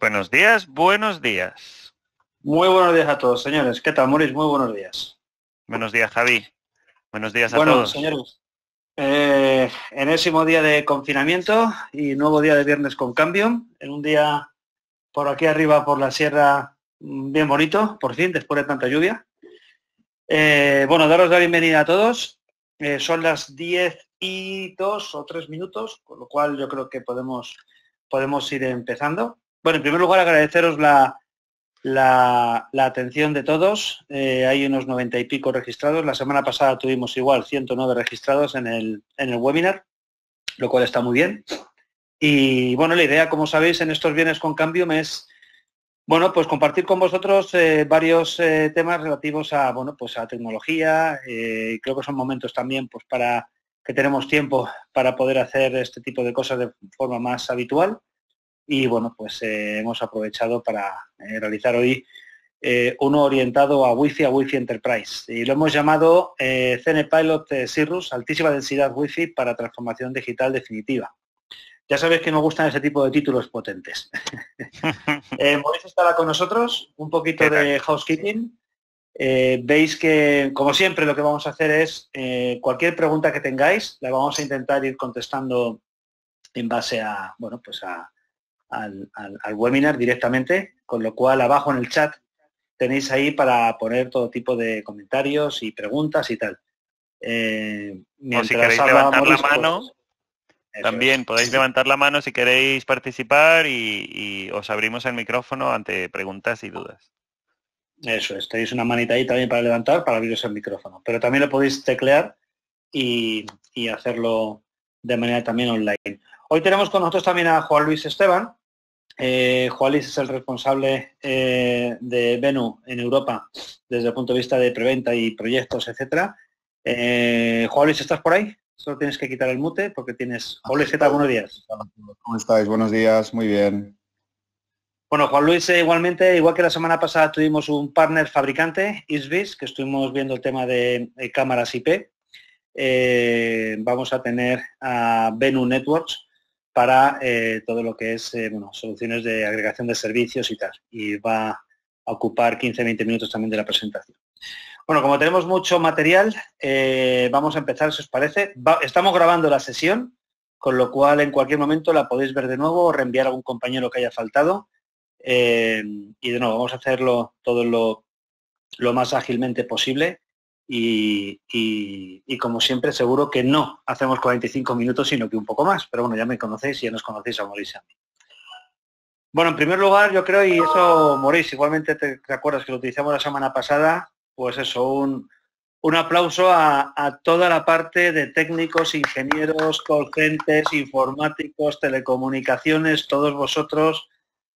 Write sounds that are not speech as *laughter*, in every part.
Buenos días, buenos días. Muy buenos días a todos, señores. ¿Qué tal, Moris? Muy buenos días. Buenos días, Javi. Buenos días a bueno, todos. señores, eh, enésimo día de confinamiento y nuevo día de viernes con cambio. En un día por aquí arriba, por la sierra, mm, bien bonito, por fin, después de tanta lluvia. Eh, bueno, daros la bienvenida a todos. Eh, son las 10 y dos o tres minutos, con lo cual yo creo que podemos, podemos ir empezando. Bueno, en primer lugar agradeceros la, atención de todos. Eh, hay unos 90 y pico registrados. La semana pasada tuvimos igual 109 registrados en el, webinar, lo cual está muy bien. Y bueno, la idea, como sabéis, en estos bienes con cambio es bueno, pues compartir con vosotros eh, varios eh, temas relativos a bueno, pues a tecnología. creo que son momentos también pues para que tenemos tiempo para poder hacer este tipo de cosas de forma más habitual y bueno, pues eh, hemos aprovechado para eh, realizar hoy eh, uno orientado a Wi-Fi, a Wi-Fi Enterprise. Y lo hemos llamado CNPilot Cirrus, altísima densidad Wi-Fi para transformación digital definitiva. Ya sabéis que me gustan ese tipo de títulos potentes. *laughs* Mauricio estará con nosotros, un poquito de housekeeping. veis que, como siempre, lo que vamos a hacer es cualquier pregunta que tengáis, la vamos a intentar ir contestando en base a, bueno, pues a, al, al, webinar directamente, con lo cual abajo en el chat tenéis ahí para poner todo tipo de comentarios y preguntas y tal. Eh, levantar la mano, también podéis levantar la mano si queréis participar y, os abrimos el micrófono ante preguntas y dudas. Eso es, tenéis una manita ahí también para levantar, para abriros el micrófono. Pero también lo podéis teclear y, y hacerlo de manera también online. Hoy tenemos con nosotros también a Juan Luis Esteban. Eh, Juan Luis es el responsable eh, de Venu en Europa desde el punto de vista de preventa y proyectos, etcétera. Eh, Juan Luis, ¿estás por ahí? Solo tienes que quitar el mute porque tienes... Juan Luis, ¿qué tal? Buenos días. ¿Cómo estáis? Buenos días, muy bien. Bueno, Juan Luis, igualmente, igual que la semana pasada tuvimos un partner fabricante, ISBIS, que estuvimos viendo el tema de, cámaras IP, vamos a tener a Venu Networks, para eh, todo lo que es eh, soluciones de agregación de servicios y tal. Y va a ocupar 15-20 minutos también de la presentación. Bueno, como tenemos mucho material, eh, vamos a empezar, si os parece. estamos grabando la sesión, con lo cual en cualquier momento la podéis ver de nuevo o reenviar a algún compañero que haya faltado. y de nuevo, vamos a hacerlo todo lo, lo más ágilmente posible y, como siempre seguro que no hacemos 45 minutos, sino que un poco más, pero bueno, ya me conocéis y ya nos conocéis a Maurice a mí. Bueno, en primer lugar, yo creo, y eso, Morís, igualmente te, acuerdas que lo utilizamos la semana pasada, pues eso, un, aplauso a, toda la parte de técnicos, ingenieros, colgentes, informáticos, telecomunicaciones, todos vosotros,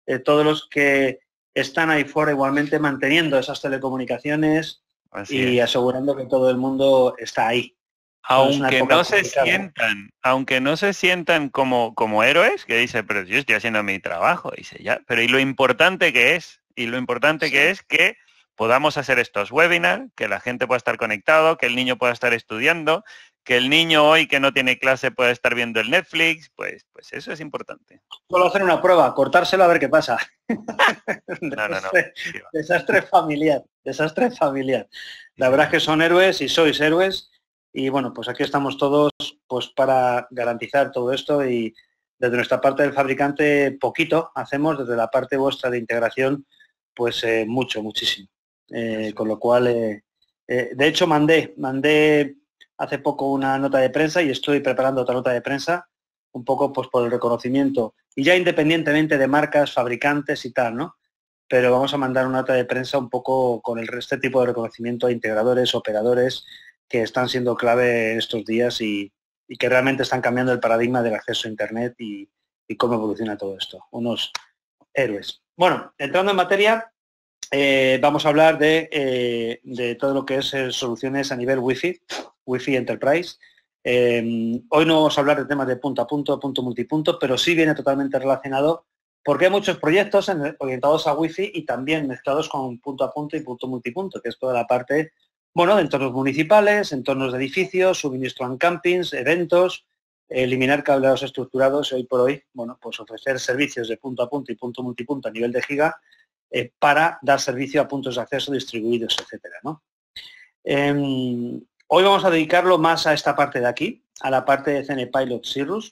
eh, todos los que están ahí fuera igualmente manteniendo esas telecomunicaciones, y asegurando que todo el mundo está ahí. Aunque no se sientan, aunque no se sientan como, como héroes, que dice, pero yo estoy haciendo mi trabajo, dice ya, pero y lo importante que es, y lo importante que es que podamos hacer estos webinars, que la gente pueda estar conectado, que el niño pueda estar estudiando, que el niño hoy que no tiene clase pueda estar viendo el Netflix, pues, pues eso es importante. Solo hacer una prueba, cortárselo a ver qué pasa. Desastre familiar, desastre familiar. La verdad es que son héroes y sois héroes. Y bueno, pues aquí estamos todos pues para garantizar todo esto y desde nuestra parte del fabricante poquito hacemos, desde la parte vuestra de integración pues eh, mucho, muchísimo. Eh, con lo cual, eh, de hecho mandé, mandé hace poco una nota de prensa y estoy preparando otra nota de prensa un poco pues, por el reconocimiento, y ya independientemente de marcas, fabricantes y tal, ¿no? Pero vamos a mandar una nota de prensa un poco con el, este tipo de reconocimiento a integradores, operadores, que están siendo clave estos días y, que realmente están cambiando el paradigma del acceso a Internet y, cómo evoluciona todo esto. Unos héroes. Bueno, entrando en materia, eh, vamos a hablar eh, de, todo lo que es eh, soluciones a nivel Wi-Fi, Wi-Fi Enterprise. Em, hoy no vamos a hablar de temas de punto a punto, punto multipunto, pero sí viene totalmente relacionado porque hay muchos proyectos orientados a Wi-Fi y también mezclados con punto a punto y punto multipunto, que es toda la parte bueno, de entornos municipales, entornos de edificios, suministro en campings, eventos, eliminar cableados estructurados y hoy por hoy, bueno, pues ofrecer servicios de punto a punto y punto multipunto a nivel de giga eh, para dar servicio a puntos de acceso distribuidos, etcétera, ¿no? Em, Hoy vamos a dedicarlo más a esta parte de aquí, a la parte de CNPilot Pilot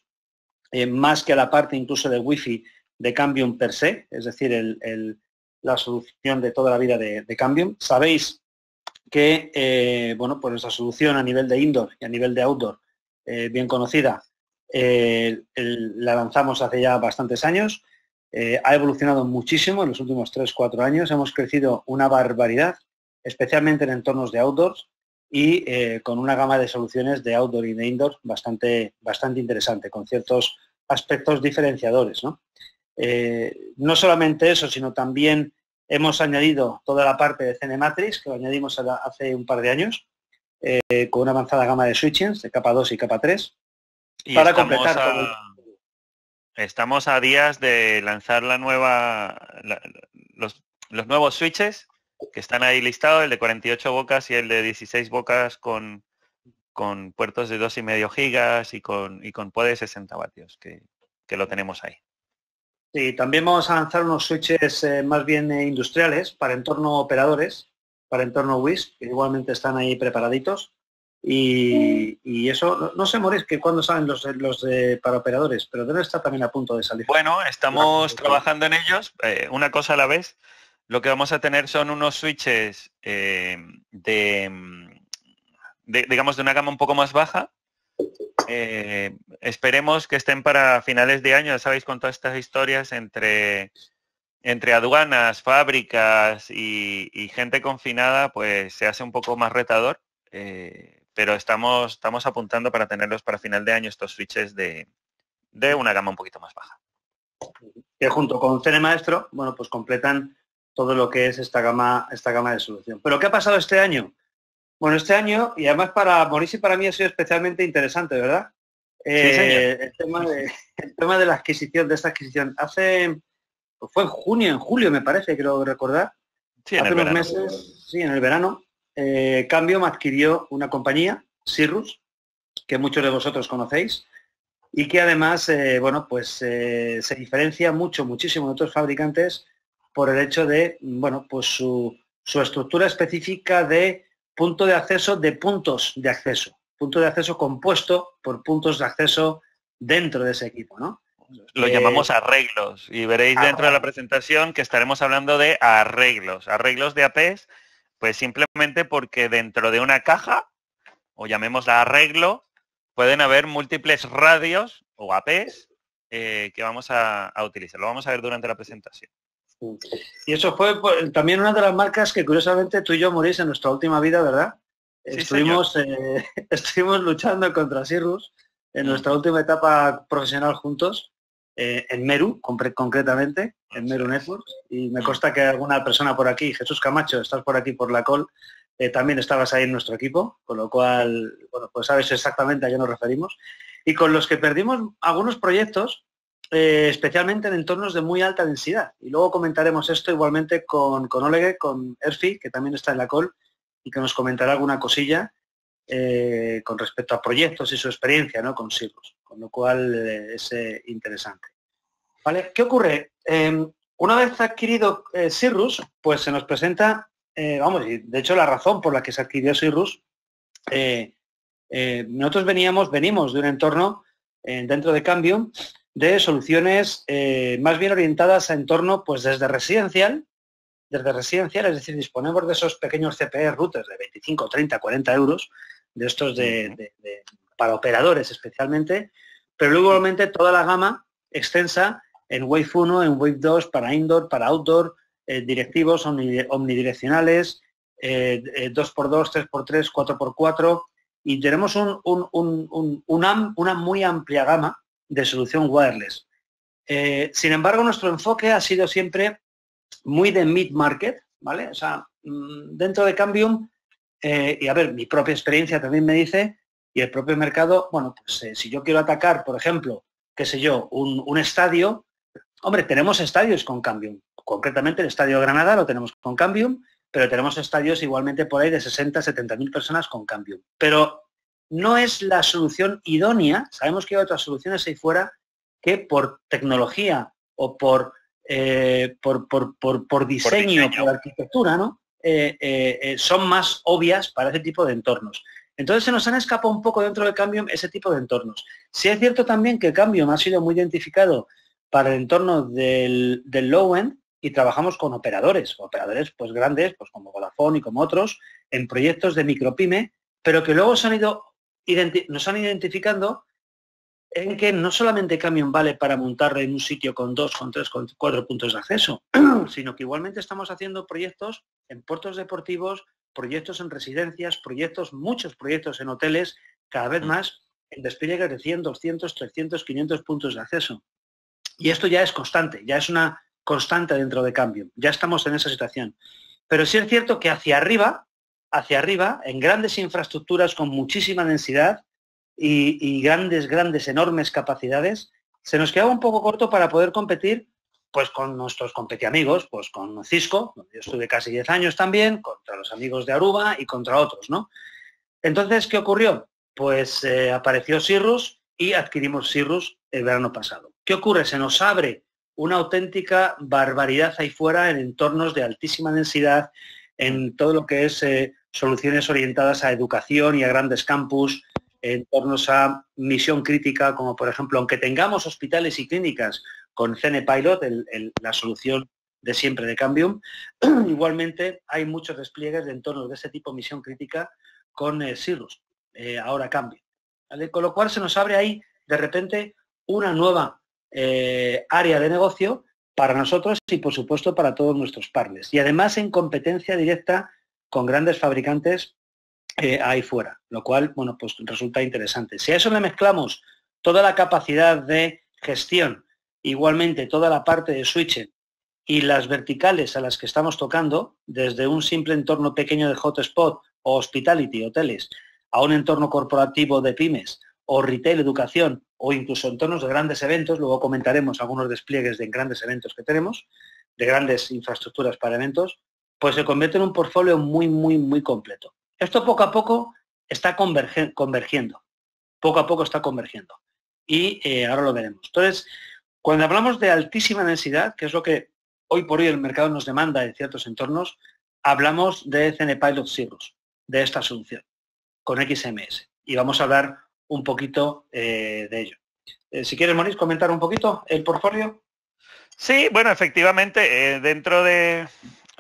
eh, más que a la parte incluso de Wi-Fi de Cambium per se, es decir, la solución de toda la vida de, Cambium. Sabéis que eh, bueno, pues nuestra solución a nivel de indoor y a nivel de outdoor, eh, bien conocida, eh, la lanzamos hace ya bastantes años. ha evolucionado muchísimo en los últimos 3-4 años, hemos crecido una barbaridad, especialmente en entornos de outdoors, y eh, con una gama de soluciones de outdoor y de indoor bastante, bastante interesante, con ciertos aspectos diferenciadores. ¿no? Eh, solamente eso, sino también hemos añadido toda la parte de Matrix, que lo añadimos hace un par de años, eh, con una avanzada gama de switches de capa 2 y capa 3, para completar todo Estamos a días de lanzar la nueva, los, los, nuevos switches que están ahí listados, el de 48 bocas y el de 16 bocas con, con puertos de 2,5 gigas y con, y con 60 vatios, que, que lo tenemos ahí. Sí, también vamos a lanzar unos switches eh, más bien eh, industriales para entorno operadores, para entorno WISP, que igualmente están ahí preparaditos. Y, eso, no, se sé, Moris, que cuando salen los, de, para operadores, pero debe estar también a punto de salir. Bueno, estamos trabajando en ellos, eh, una cosa a la vez lo que vamos a tener son unos switches eh, de, digamos, de una gama un poco más baja. Eh, esperemos que estén para finales de año, ya sabéis, con todas estas historias entre, entre aduanas, fábricas y, gente confinada, pues se hace un poco más retador. Eh, pero estamos, estamos apuntando para tenerlos para final de año estos switches de, de una gama un poquito más baja. Que junto con CN Maestro, bueno, pues completan todo lo que es esta gama, esta gama de solución. Pero ¿qué ha pasado este año? Bueno, este año, y además para Mauricio y para mí ha sido especialmente interesante, ¿verdad? Eh, el, tema de, la adquisición, de esta adquisición. Hace, pues fue en junio, en julio me parece, creo recordar. Hace unos meses, sí, en el verano, eh, cambio me adquirió una compañía, Cirrus, que muchos de vosotros conocéis, y que además, eh, bueno, pues se diferencia mucho, muchísimo de otros fabricantes por el hecho de, bueno, pues su, estructura específica de punto de acceso de puntos de acceso, punto de acceso compuesto por puntos de acceso dentro de ese equipo, ¿no? Lo eh, llamamos arreglos y veréis ah, dentro de la presentación que estaremos hablando de arreglos, arreglos de APs, pues simplemente porque dentro de una caja, o llamémosla arreglo, pueden haber múltiples radios o APs eh, que vamos a utilizar. Lo vamos a ver durante la presentación. Y eso fue pues, también una de las marcas que curiosamente tú y yo morís en nuestra última vida, ¿verdad? estuvimos, eh, *laughs* estuvimos luchando contra Sirus en mm. nuestra última etapa profesional juntos, eh, en Meru, concretamente, ah, en Meru Networks, y me mm. consta que alguna persona por aquí, Jesús Camacho, estás por aquí por la col, eh, también estabas ahí en nuestro equipo, con lo cual, bueno, pues sabes exactamente a qué nos referimos, y con los que perdimos algunos proyectos, eh, especialmente en entornos de muy alta densidad. Y luego comentaremos esto igualmente con, con Oleg, con Erfi, que también está en la col, y que nos comentará alguna cosilla eh, con respecto a proyectos y su experiencia ¿no? con Sirus, con lo cual eh, es interesante. ¿Vale? ¿Qué ocurre? Em, una vez adquirido Sirus, pues se nos presenta, vamos, y de hecho la razón por la que se adquirió Sirus, nosotros veníamos, venimos de un entorno dentro de Cambium de soluciones eh, más bien orientadas a entorno, pues desde residencial, desde residencial, es decir, disponemos de esos pequeños CPE routers de 25, 30, 40 euros, de estos de, para operadores especialmente, pero luego igualmente toda la gama extensa en Wave 1, en Wave 2, para indoor, para outdoor, eh, directivos omnidireccionales, 2x2, 3x3, 4x4, y tenemos un, un, un, una muy amplia gama de solución wireless. Eh, sin embargo, nuestro enfoque ha sido siempre muy de mid-market, ¿vale? O sea, mm, dentro de Cambium, eh, y a ver, mi propia experiencia también me dice, y el propio mercado, bueno, pues eh, si yo quiero atacar, por ejemplo, qué sé yo, un, estadio, hombre, tenemos estadios con Cambium, concretamente el Estadio Granada lo tenemos con Cambium, pero tenemos estadios igualmente por ahí de 60, 70 mil personas con Cambium. Pero no es la solución idónea, sabemos que hay otras soluciones ahí fuera que por tecnología o por, eh, por, por, por, diseño, por, arquitectura, ¿no? Eh, eh, son más obvias para ese tipo de entornos. Entonces se nos han escapado un poco dentro del cambio ese tipo de entornos. Sí es cierto también que el cambio ha sido muy identificado para el entorno del, low-end y trabajamos con operadores, operadores pues grandes, pues como Vodafone y como otros, en proyectos de micropyme, pero que luego se han ido nos han identificando en que no solamente Camion vale para montarle en un sitio con dos, con tres, con cuatro puntos de acceso, *clears throat* sino que igualmente estamos haciendo proyectos en puertos deportivos, proyectos en residencias, proyectos, muchos proyectos en hoteles, cada vez más, en despliegue de 100, 200, 300, 500 puntos de acceso. Y esto ya es constante, ya es una constante dentro de cambio, ya estamos en esa situación. Pero sí es cierto que hacia arriba hacia arriba en grandes infraestructuras con muchísima densidad y, grandes, grandes, enormes capacidades, se nos quedaba un poco corto para poder competir pues con nuestros competiamigos, pues con Cisco, donde yo estuve casi 10 años también, contra los amigos de Aruba y contra otros, ¿no? Entonces, ¿qué ocurrió? Pues eh, apareció Cirrus y adquirimos Cirrus el verano pasado. ¿Qué ocurre? Se nos abre una auténtica barbaridad ahí fuera en entornos de altísima densidad, en todo lo que es eh, soluciones orientadas a educación y a grandes campus, en torno a misión crítica, como por ejemplo, aunque tengamos hospitales y clínicas con CNE Pilot, la solución de siempre de Cambium, *clears throat* igualmente hay muchos despliegues de entornos de ese tipo, misión crítica, con eh, eh ahora Cambium. Con lo cual se nos abre ahí, de repente, una nueva eh, área de negocio para nosotros y, por supuesto, para todos nuestros partners. Y además en competencia directa con grandes fabricantes eh, ahí fuera, lo cual, bueno, pues resulta interesante. Si a eso le mezclamos toda la capacidad de gestión, igualmente toda la parte de switching y las verticales a las que estamos tocando, desde un simple entorno pequeño de hotspot o hospitality, hoteles, a un entorno corporativo de pymes o retail, educación o incluso entornos de grandes eventos, luego comentaremos algunos despliegues de grandes eventos que tenemos, de grandes infraestructuras para eventos, pues se convierte en un portfolio muy, muy, muy completo. Esto poco a poco está convergiendo, poco a poco está convergiendo. Y eh, ahora lo veremos. Entonces, cuando hablamos de altísima densidad, que es lo que hoy por hoy el mercado nos demanda en ciertos entornos, hablamos de CNPilot Cirrus, de esta solución, con XMS. Y vamos a hablar un poquito eh, de ello. Eh, si quieres, Maurice, comentar un poquito el portfolio. Sí, bueno, efectivamente, dentro de,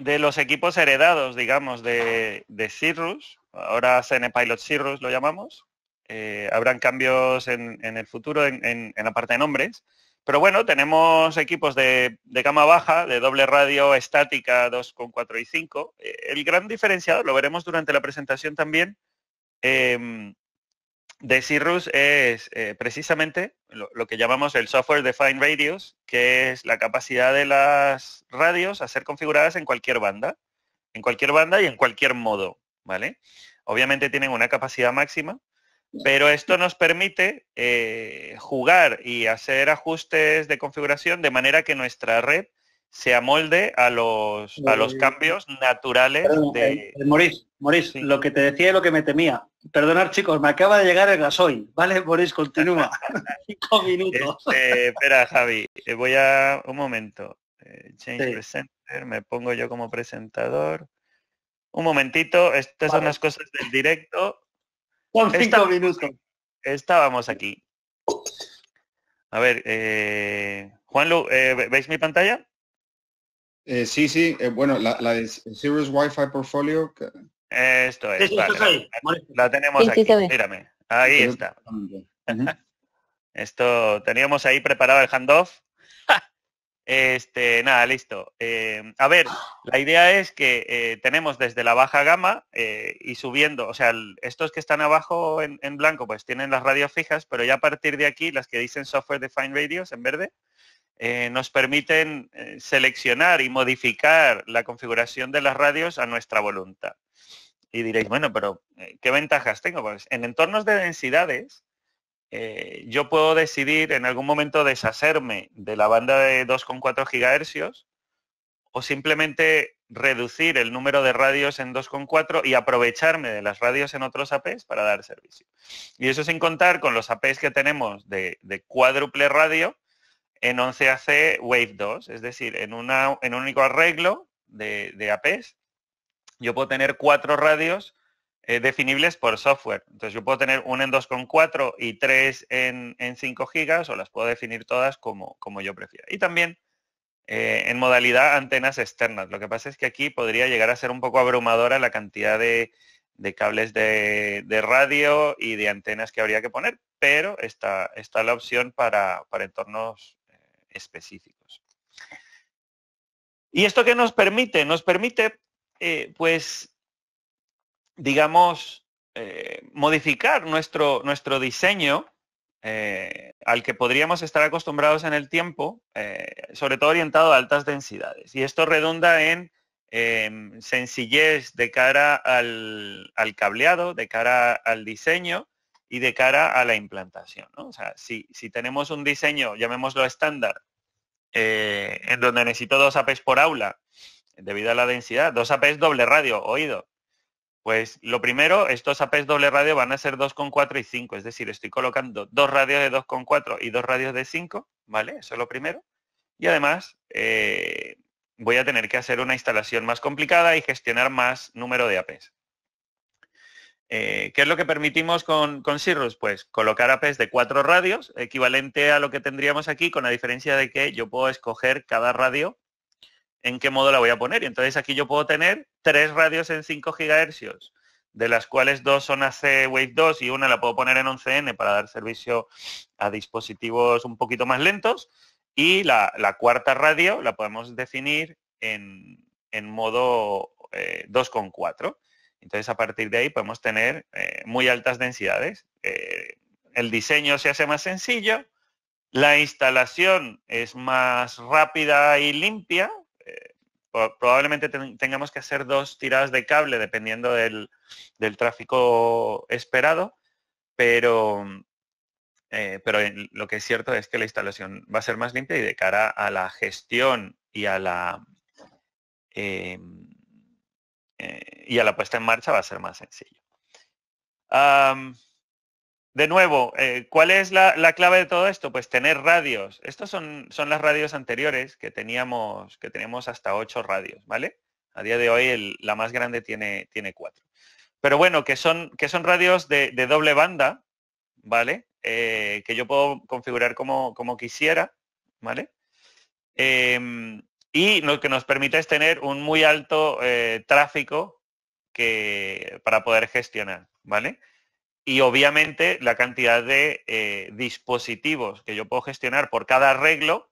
de los equipos heredados, digamos, de, de Cirrus, ahora CN Pilot Cirrus lo llamamos, eh, habrán cambios en, el futuro en, la parte de nombres, pero bueno, tenemos equipos de, cama baja, de doble radio estática 2,4 y 5. Eh, el gran diferenciador, lo veremos durante la presentación también, em, Cirrus es eh, precisamente lo, que llamamos el software defined radios, que es la capacidad de las radios a ser configuradas en cualquier banda, en cualquier banda y en cualquier modo, ¿vale? Obviamente tienen una capacidad máxima, pero esto nos permite eh, jugar y hacer ajustes de configuración de manera que nuestra red se amolde a los, a los eh, cambios naturales de... Morís, eh, eh, Morís, lo que te decía y lo que me temía. Perdonar, chicos, me acaba de llegar el gasoil. Vale, Morís, *laughs* continúa. *laughs* Cinco minutos. Este, espera, Javi, voy a... Un momento. Change Presenter, me pongo yo como presentador. Un momentito, estas son las cosas del directo. Son cinco minutos. Estábamos aquí. A ver, Juan Juanlu, ¿veis mi pantalla? Eh, sí, sí, eh, bueno, la, de Serious Wi-Fi Portfolio. Esto es, La, tenemos aquí, mírame. Ahí está. *laughs* Esto, teníamos ahí preparado el handoff. *laughs* Este, nada, listo. Em, a ver, la idea es que eh, tenemos desde la baja gama y subiendo, o sea, estos que están abajo en, en, blanco, pues tienen las radios fijas, pero ya a partir de aquí, las que dicen software defined radios en verde, eh, nos permiten eh, seleccionar y modificar la configuración de las radios a nuestra voluntad. Y diréis, bueno, pero eh, ¿qué ventajas tengo? Pues, en entornos de densidades, yo puedo decidir en algún momento deshacerme de la banda de 2,4 GHz o simplemente reducir el número de radios en 2,4 y aprovecharme de las radios en otros APs para dar servicio. Y eso sin contar con los APs que tenemos de cuádruple radio, en 11AC Wave 2. Es decir, en, una, en un único arreglo de, APs, yo puedo tener cuatro radios eh, definibles por software. Entonces yo puedo tener una en 2,4 y tres en, 5 gigas o las puedo definir todas como, como yo prefiera. Y también eh, en modalidad antenas externas. Lo que pasa es que aquí podría llegar a ser un poco abrumadora la cantidad de, cables de, de, radio y de antenas que habría que poner, pero está, está la opción para, para entornos específicos. ¿Y esto qué nos permite? Nos permite, eh, pues, digamos, eh, modificar nuestro, nuestro diseño eh, al que podríamos estar acostumbrados en el tiempo, sobre todo orientado a altas densidades. Y esto redunda en em, sencillez de cara al, al cableado, de cara al diseño, y de cara a la implantación. O sea, si, tenemos un diseño, llamémoslo estándar, eh, en donde necesito dos APs por aula, debido a la densidad, dos APs doble radio, oído, pues lo primero, estos APs doble radio van a ser 2,4 y 5, es decir, estoy colocando dos radios de 2,4 y dos radios de 5, ¿vale? Eso es lo primero. Y además, eh, voy a tener que hacer una instalación más complicada y gestionar más número de APs. Eh, ¿Qué es lo que permitimos con, con Cirrus? Pues colocar APs de cuatro radios, equivalente a lo que tendríamos aquí, con la diferencia de que yo puedo escoger cada radio en qué modo la voy a poner. Y entonces aquí yo puedo tener tres radios en 5 GHz, de las cuales dos son AC Wave 2 y una la puedo poner en 11N para dar servicio a dispositivos un poquito más lentos. Y la, cuarta radio la podemos definir en, en modo eh, 2.4. Entonces, a partir de ahí podemos tener eh, muy altas densidades. Eh, el diseño se hace más sencillo, la instalación es más rápida y limpia. Eh, probablemente tengamos que hacer dos tiradas de cable dependiendo del, tráfico esperado, pero, lo que es cierto es que la instalación va a ser más limpia y de cara a la gestión y a la em, eh, y a la puesta en marcha va a ser más sencillo. de nuevo, eh, ¿cuál es la, clave de todo esto? Pues tener radios. Estas son, son, las radios anteriores que teníamos, que tenemos hasta ocho radios, ¿vale? A día de hoy la más grande tiene, tiene cuatro. Pero bueno, que son, que son radios de, doble banda, ¿vale? Eh, que yo puedo configurar como, como quisiera, ¿vale? Em, y lo que nos permite es tener un muy alto eh, tráfico que, para poder gestionar, ¿vale? Y obviamente la cantidad de eh, dispositivos que yo puedo gestionar por cada arreglo,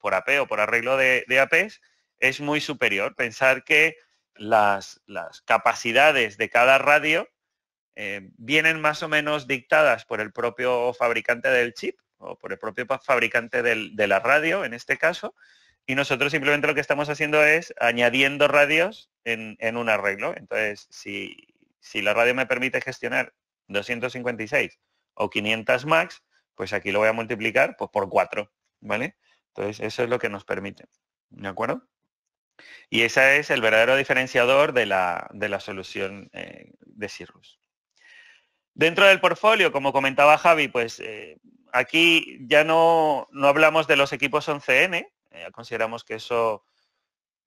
por AP o por arreglo de, APs, es muy superior. Pensar que las, capacidades de cada radio eh, vienen más o menos dictadas por el propio fabricante del chip o por el propio fabricante de la radio, en este caso, y nosotros simplemente lo que estamos haciendo es añadiendo radios en, un arreglo. Entonces, si, la radio me permite gestionar 256 o 500 max, pues aquí lo voy a multiplicar pues, por 4, ¿vale? Entonces, eso es lo que nos permite, ¿de acuerdo? Y ese es el verdadero diferenciador de la, solución eh, de Cirrus. Dentro del portfolio, como comentaba Javi, pues eh, aquí ya no, no hablamos de los equipos 11N, eh, ya consideramos que eso,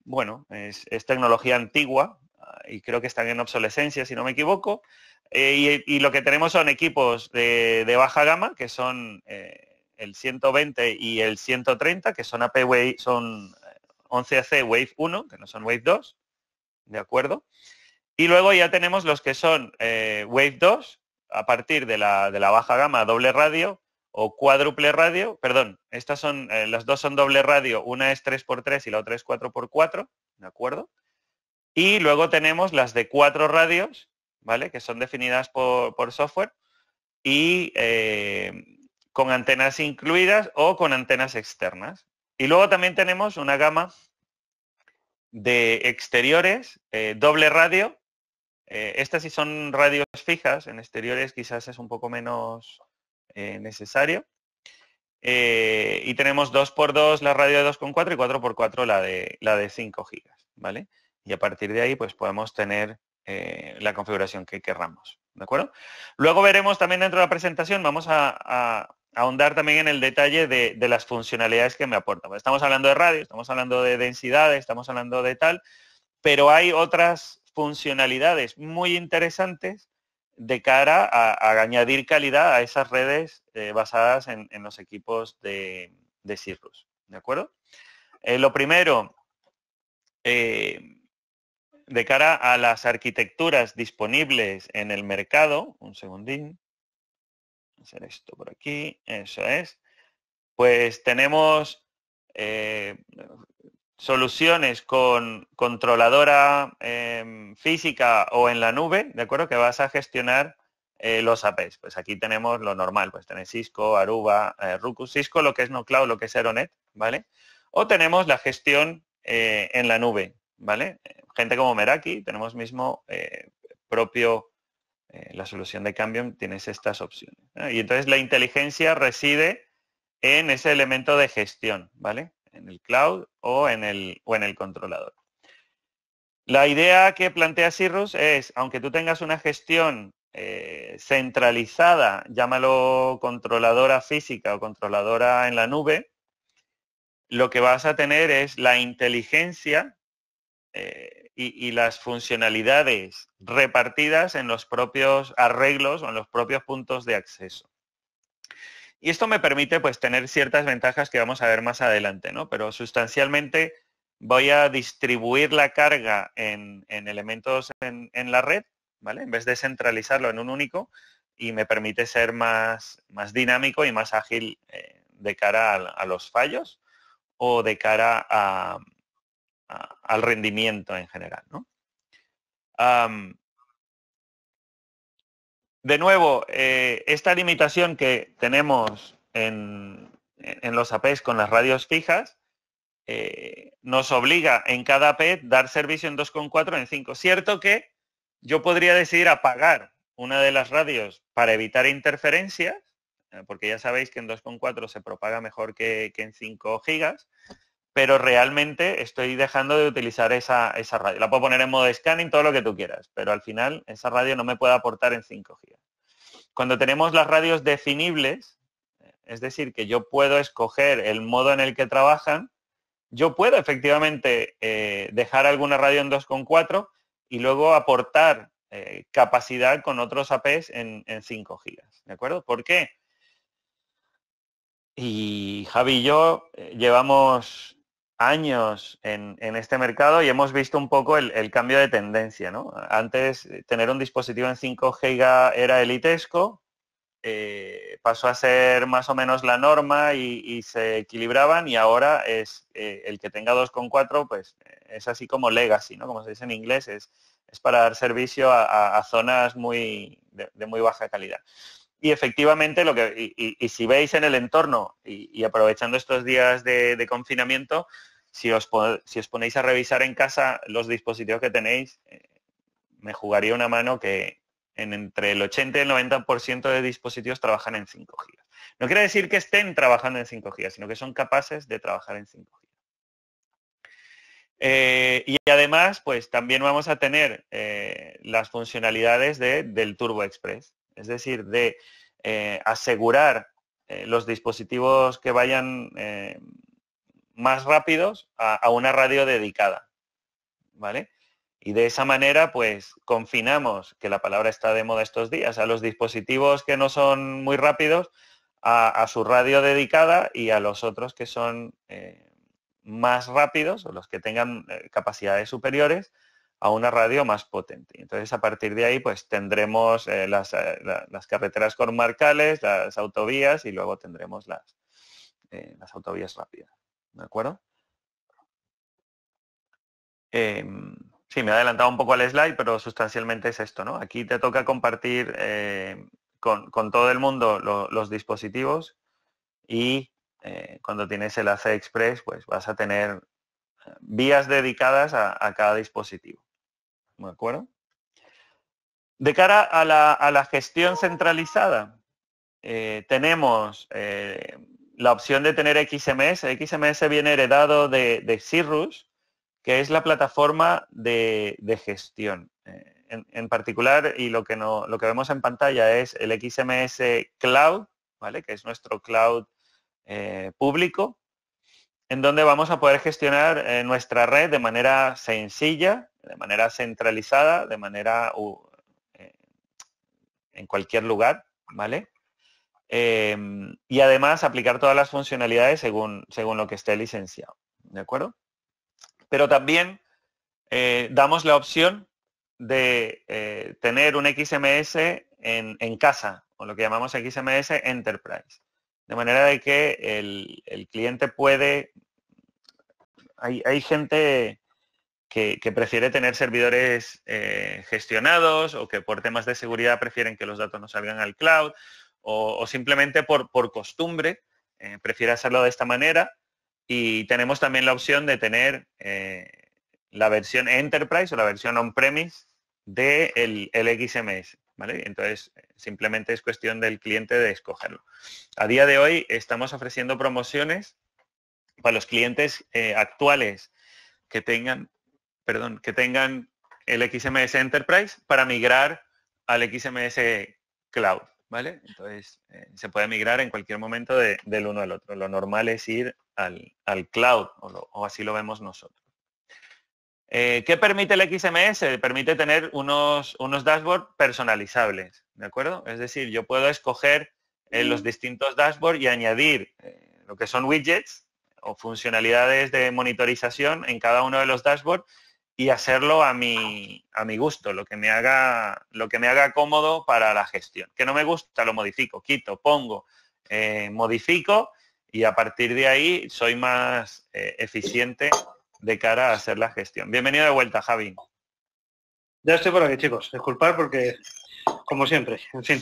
bueno, es, tecnología antigua ah, y creo que están en obsolescencia, si no me equivoco. Eh, y, lo que tenemos son equipos de, baja gama, que son eh, el 120 y el 130, que son AP Wave, son 11AC Wave 1, que no son Wave 2, ¿de acuerdo? Y luego ya tenemos los que son Wave 2, a partir de la, de la baja gama doble radio, o cuádruple radio, perdón, estas son, eh, las dos son doble radio, una es 3x3 y la otra es 4x4, ¿de acuerdo? Y luego tenemos las de cuatro radios, ¿vale? Que son definidas por, software y eh, con antenas incluidas o con antenas externas. Y luego también tenemos una gama de exteriores, eh, doble radio. estas sí son radios fijas, en exteriores quizás es un poco menos eh, necesario. Eh, y tenemos 2x2 la radio de 2,4 y 4x4 la de, la de 5 gigas, ¿vale? Y a partir de ahí pues podemos tener eh, la configuración que querramos, ¿de acuerdo? Luego veremos también dentro de la presentación, vamos a, ahondar también en el detalle de, las funcionalidades que me aporta. Pues, estamos hablando de radio, estamos hablando de densidades, estamos hablando de tal, pero hay otras funcionalidades muy interesantes de cara a, añadir calidad a esas redes eh, basadas en, los equipos de, Cirrus. ¿De acuerdo? Eh, lo primero, eh, de cara a las arquitecturas disponibles en el mercado, un segundín, hacer esto por aquí, eso es, pues tenemos soluciones con controladora em, física o en la nube, ¿de acuerdo? Que vas a gestionar eh, los APs. Pues aquí tenemos lo normal, pues tenés Cisco, Aruba, eh, Rucus, Cisco, lo que es NoCloud, lo que es Aeronet, ¿vale? O tenemos la gestión eh, en la nube, ¿vale? Gente como Meraki, tenemos mismo propio, la solución de cambio, tienes estas opciones. Y entonces la inteligencia reside en ese elemento de gestión, ¿vale? en el cloud o en el, o en el controlador. La idea que plantea Cirrus es, aunque tú tengas una gestión eh, centralizada, llámalo controladora física o controladora en la nube, lo que vas a tener es la inteligencia eh, y, las funcionalidades repartidas en los propios arreglos o en los propios puntos de acceso. Y esto me permite pues tener ciertas ventajas que vamos a ver más adelante, ¿no? Pero sustancialmente voy a distribuir la carga en, elementos en, la red, ¿vale? En vez de centralizarlo en un único y me permite ser más, dinámico y más ágil eh, de cara a, los fallos o de cara al rendimiento en general, ¿no? de nuevo, eh, esta limitación que tenemos en, los APs e con las radios fijas eh, nos obliga en cada AP e dar servicio en 2,4 en 5. Cierto que yo podría decidir apagar una de las radios para evitar interferencias, eh, porque ya sabéis que en 2,4 se propaga mejor que, que en 5 gigas, pero realmente estoy dejando de utilizar esa, radio. La puedo poner en modo scanning, todo lo que tú quieras, pero al final esa radio no me puede aportar en 5 gigas. Cuando tenemos las radios definibles, es decir, que yo puedo escoger el modo en el que trabajan, yo puedo efectivamente eh, dejar alguna radio en 2.4 y luego aportar eh, capacidad con otros APs en, 5 gigas. ¿De acuerdo? ¿Por qué? Y Javi y yo eh, llevamos años en, este mercado y hemos visto un poco el, cambio de tendencia. ¿no? Antes eh, tener un dispositivo en 5 GB era elitesco, eh, pasó a ser más o menos la norma y, se equilibraban y ahora es eh, el que tenga 2,4 pues es así como legacy, ¿no? como se dice en inglés, es, para dar servicio a, zonas muy, de muy baja calidad. Y efectivamente, lo que, y, si veis en el entorno y, aprovechando estos días de, confinamiento, si os, si os, ponéis a revisar en casa los dispositivos que tenéis, eh, me jugaría una mano que en entre el 80 y el 90% de dispositivos trabajan en 5 g No quiere decir que estén trabajando en 5 g sino que son capaces de trabajar en 5 g eh, y además, pues también vamos a tener eh, las funcionalidades del Turbo Express es decir, de eh, asegurar eh, los dispositivos que vayan eh, más rápidos a, una radio dedicada. ¿Vale? Y de esa manera, pues confinamos, que la palabra está de moda estos días, a los dispositivos que no son muy rápidos, a su radio dedicada y a los otros que son más rápidos o los que tengan capacidades superiores, a una radio más potente. Entonces, a partir de ahí, pues tendremos eh, las, eh, las, carreteras comarcales, las autovías y luego tendremos las, eh, las autovías rápidas. ¿De acuerdo? Em, sí, me he adelantado un poco al slide, pero sustancialmente es esto, ¿no? Aquí te toca compartir con, todo el mundo los dispositivos y cuando tienes el AC Express, pues vas a tener vías dedicadas a, cada dispositivo. ¿de De cara a la, gestión centralizada, eh, tenemos eh, la opción de tener XMS. XMS viene heredado de, de Cirrus, que es la plataforma de, gestión. Eh, en, particular, y lo que, lo que vemos en pantalla es el XMS Cloud, ¿vale? que es nuestro cloud público, en donde vamos a poder gestionar eh, nuestra red de manera sencilla, de manera centralizada, de manera eh, en cualquier lugar, ¿vale? Em, y además aplicar todas las funcionalidades según, según lo que esté licenciado, ¿de acuerdo? Pero también eh, damos la opción de tener un XMS en, en casa, o lo que llamamos XMS Enterprise. De manera de que el, cliente puede... Hay, gente que, prefiere tener servidores eh, gestionados o que por temas de seguridad prefieren que los datos no salgan al cloud o, simplemente por, por costumbre eh, prefiere hacerlo de esta manera. Y tenemos también la opción de tener eh, la versión Enterprise o la versión on-premise del el XMS. Entonces, simplemente es cuestión del cliente de escogerlo. A día de hoy estamos ofreciendo promociones para los clientes eh, actuales que tengan, perdón, que tengan el XMS Enterprise para migrar al XMS Cloud, ¿vale? Entonces, eh, se puede migrar en cualquier momento del uno al otro. Lo normal es ir al, cloud, o así lo vemos nosotros. Eh, ¿Qué permite el XMS? Permite tener unos, unos dashboards personalizables, ¿de acuerdo? Es decir, yo puedo escoger eh, los distintos dashboards y añadir eh, lo que son widgets o funcionalidades de monitorización en cada uno de los dashboards y hacerlo a mi, a mi gusto, lo que, me haga, lo que me haga cómodo para la gestión. Que no me gusta, lo modifico, quito, pongo, modifico y a partir de ahí soy más eficiente de cara a hacer la gestión. Bienvenido de vuelta, Javi. Ya estoy por aquí, chicos. Disculpar porque, como siempre, en fin.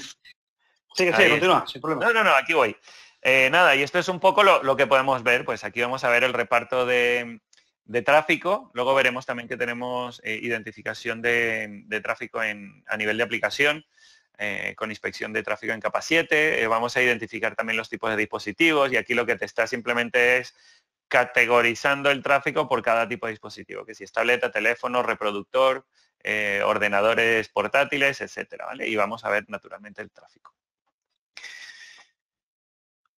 Sí, sí, continúa, sin problema. No, no, no, aquí voy. Eh, nada, y esto es un poco lo, que podemos ver. Pues aquí vamos a ver el reparto de, tráfico. Luego veremos también que tenemos eh, identificación de, tráfico en, a nivel de aplicación. Eh, con inspección de tráfico en capa 7, vamos a identificar también los tipos de dispositivos y aquí lo que te está simplemente es categorizando el tráfico por cada tipo de dispositivo, que si es tableta, teléfono, reproductor, eh, ordenadores portátiles, etcétera, Y vamos a ver naturalmente el tráfico.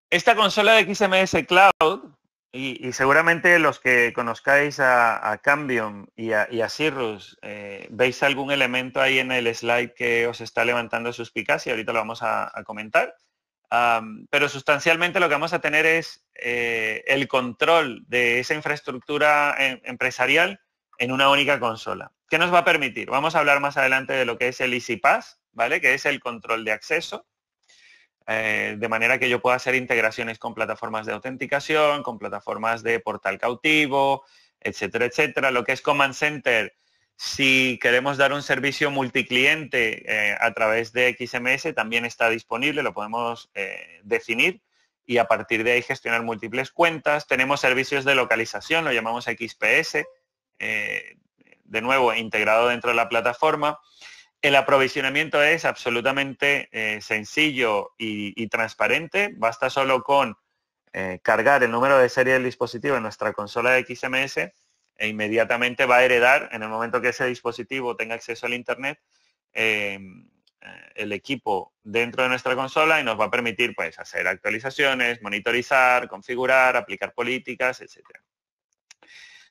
Esta consola de XMS Cloud, y, seguramente los que conozcáis a, a Cambium y a, Cirrus, eh, veis algún elemento ahí en el slide que os está levantando y ahorita lo vamos a comentar, pero sustancialmente lo que vamos a tener es eh, el control de esa infraestructura eh, empresarial en una única consola. ¿Qué nos va a permitir? Vamos a hablar más adelante de lo que es el Easy Pass, ¿vale? Que es el control de acceso, eh, de manera que yo pueda hacer integraciones con plataformas de autenticación, con plataformas de portal cautivo, etcétera, etcétera. Lo que es Command Center si queremos dar un servicio multicliente eh, a través de XMS, también está disponible, lo podemos eh, definir y a partir de ahí gestionar múltiples cuentas. Tenemos servicios de localización, lo llamamos XPS, eh, de nuevo integrado dentro de la plataforma. El aprovisionamiento es absolutamente sencillo y, transparente. Basta solo con cargar el número de serie del dispositivo en nuestra consola de XMS e inmediatamente va a heredar, en el momento que ese dispositivo tenga acceso al Internet, eh, eh, el equipo dentro de nuestra consola y nos va a permitir pues, hacer actualizaciones, monitorizar, configurar, aplicar políticas, etc.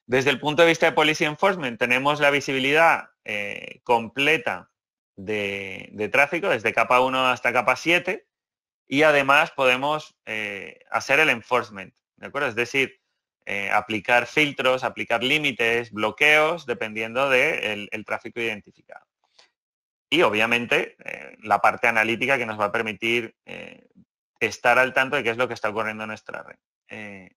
Desde el punto de vista de Policy Enforcement, tenemos la visibilidad eh, completa de, tráfico, desde capa 1 hasta capa 7, y además podemos hacer el enforcement, ¿de acuerdo? Es decir, eh, aplicar filtros, aplicar límites, bloqueos, dependiendo del de el tráfico identificado. Y obviamente eh, la parte analítica que nos va a permitir eh, estar al tanto de qué es lo que está ocurriendo en nuestra red.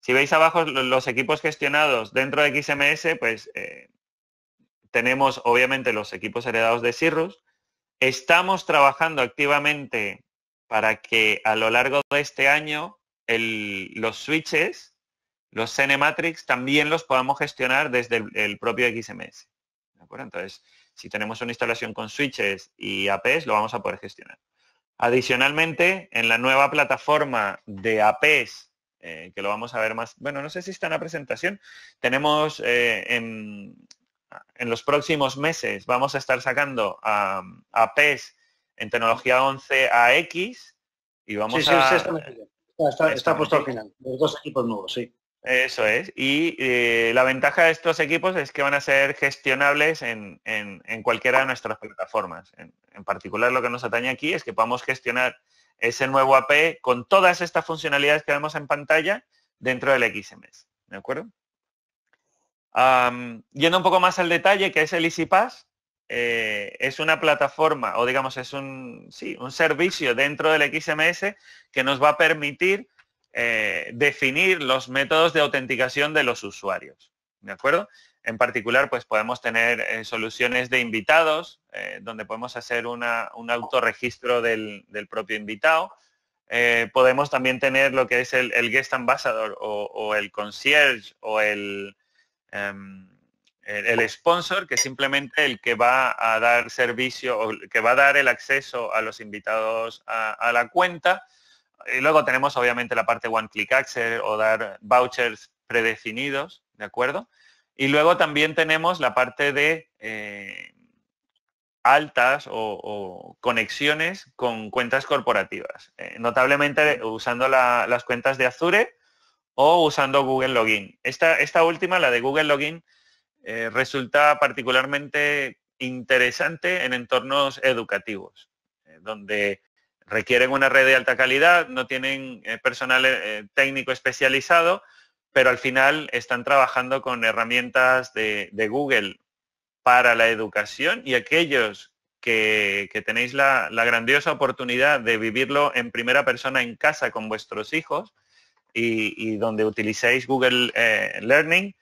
si veis abajo los equipos gestionados dentro de XMS, pues tenemos obviamente los equipos heredados de Cirrus. Estamos trabajando activamente para que a lo largo de este año los switches los Matrix también los podamos gestionar desde el, propio XMS. Entonces, si tenemos una instalación con switches y APs, lo vamos a poder gestionar. Adicionalmente, en la nueva plataforma de APs, eh, que lo vamos a ver más, bueno, no sé si está en la presentación, tenemos eh, en, los próximos meses, vamos a estar sacando APs en tecnología 11AX y vamos a... Sí, sí, está, está puesto al final, los dos equipos nuevos, sí. Eso es. Y eh, la ventaja de estos equipos es que van a ser gestionables en, cualquiera de nuestras plataformas. En, particular lo que nos atañe aquí es que podamos gestionar ese nuevo AP con todas estas funcionalidades que vemos en pantalla dentro del XMS. ¿De acuerdo? yendo un poco más al detalle, que es el EasyPass, eh, es una plataforma o digamos es un, sí, un servicio dentro del XMS que nos va a permitir eh, definir los métodos de autenticación de los usuarios. ¿De acuerdo? En particular, pues podemos tener eh, soluciones de invitados, eh, donde podemos hacer un autorregistro del, propio invitado. podemos también tener lo que es el, guest ambassador o, el concierge o el, em, sponsor, que es simplemente el que va a dar servicio o que va a dar el acceso a los invitados a la cuenta y luego tenemos obviamente la parte One Click Access o dar vouchers predefinidos, ¿de acuerdo? Y luego también tenemos la parte de eh, altas o, conexiones con cuentas corporativas, eh, notablemente usando las cuentas de Azure o usando Google Login. Esta, esta última, la de Google Login, eh, resulta particularmente interesante en entornos educativos, donde requieren una red de alta calidad, no tienen eh, personal eh, técnico especializado, pero al final están trabajando con herramientas de, Google para la educación y aquellos que, tenéis la, grandiosa oportunidad de vivirlo en primera persona en casa con vuestros hijos y, donde utilicéis Google eh, Learning,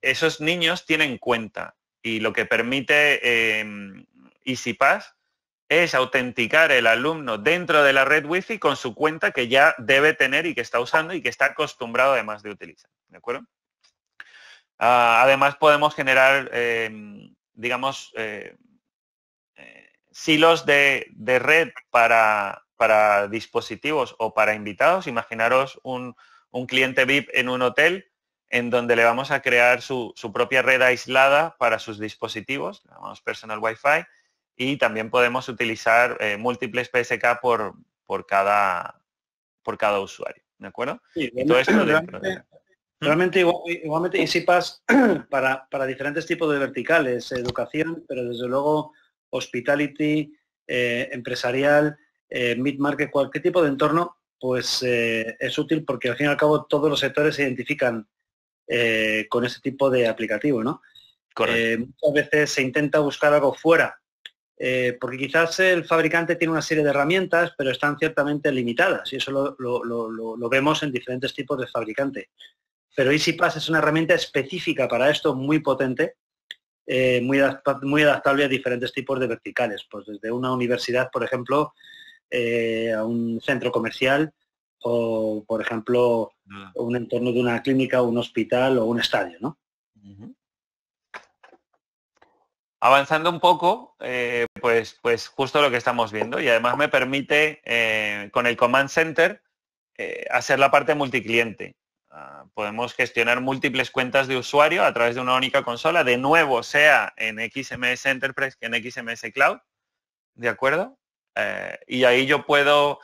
esos niños tienen cuenta y lo que permite eh, EasyPass es autenticar el alumno dentro de la red Wi-Fi con su cuenta que ya debe tener y que está usando y que está acostumbrado además de utilizar. ¿De acuerdo? Ah, además podemos generar, em, digamos, eh, eh, silos de, red para, para, dispositivos o para invitados. Imaginaros un, cliente VIP en un hotel en donde le vamos a crear su, propia red aislada para sus dispositivos, llamamos personal Wi-Fi, y también podemos utilizar eh, múltiples PSK por, por, cada, por cada usuario. ¿De acuerdo? Sí, realmente, ¿Mm? igualmente y si igualmente *clears throat* para, diferentes tipos de verticales, educación, pero desde luego hospitality, eh, empresarial, eh, mid-market, cualquier tipo de entorno, pues eh, es útil porque al fin y al cabo todos los sectores se identifican con ese tipo de aplicativo, ¿no? Correcto. muchas veces se intenta buscar algo fuera eh, porque quizás el fabricante tiene una serie de herramientas, pero están ciertamente limitadas, y eso lo, vemos en diferentes tipos de fabricante. Pero EasyPass es una herramienta específica para esto, muy potente, eh, muy, adaptable a diferentes tipos de verticales, pues desde una universidad, por ejemplo, eh, a un centro comercial o, por ejemplo, un entorno de una clínica, un hospital o un estadio, ¿no? avanzando un poco, eh, pues, pues justo lo que estamos viendo. Y además me permite, eh, con el Command Center, eh, hacer la parte multicliente. Ah, podemos gestionar múltiples cuentas de usuario a través de una única consola, de nuevo, sea en XMS Enterprise que en XMS Cloud, ¿de acuerdo? y ahí yo puedo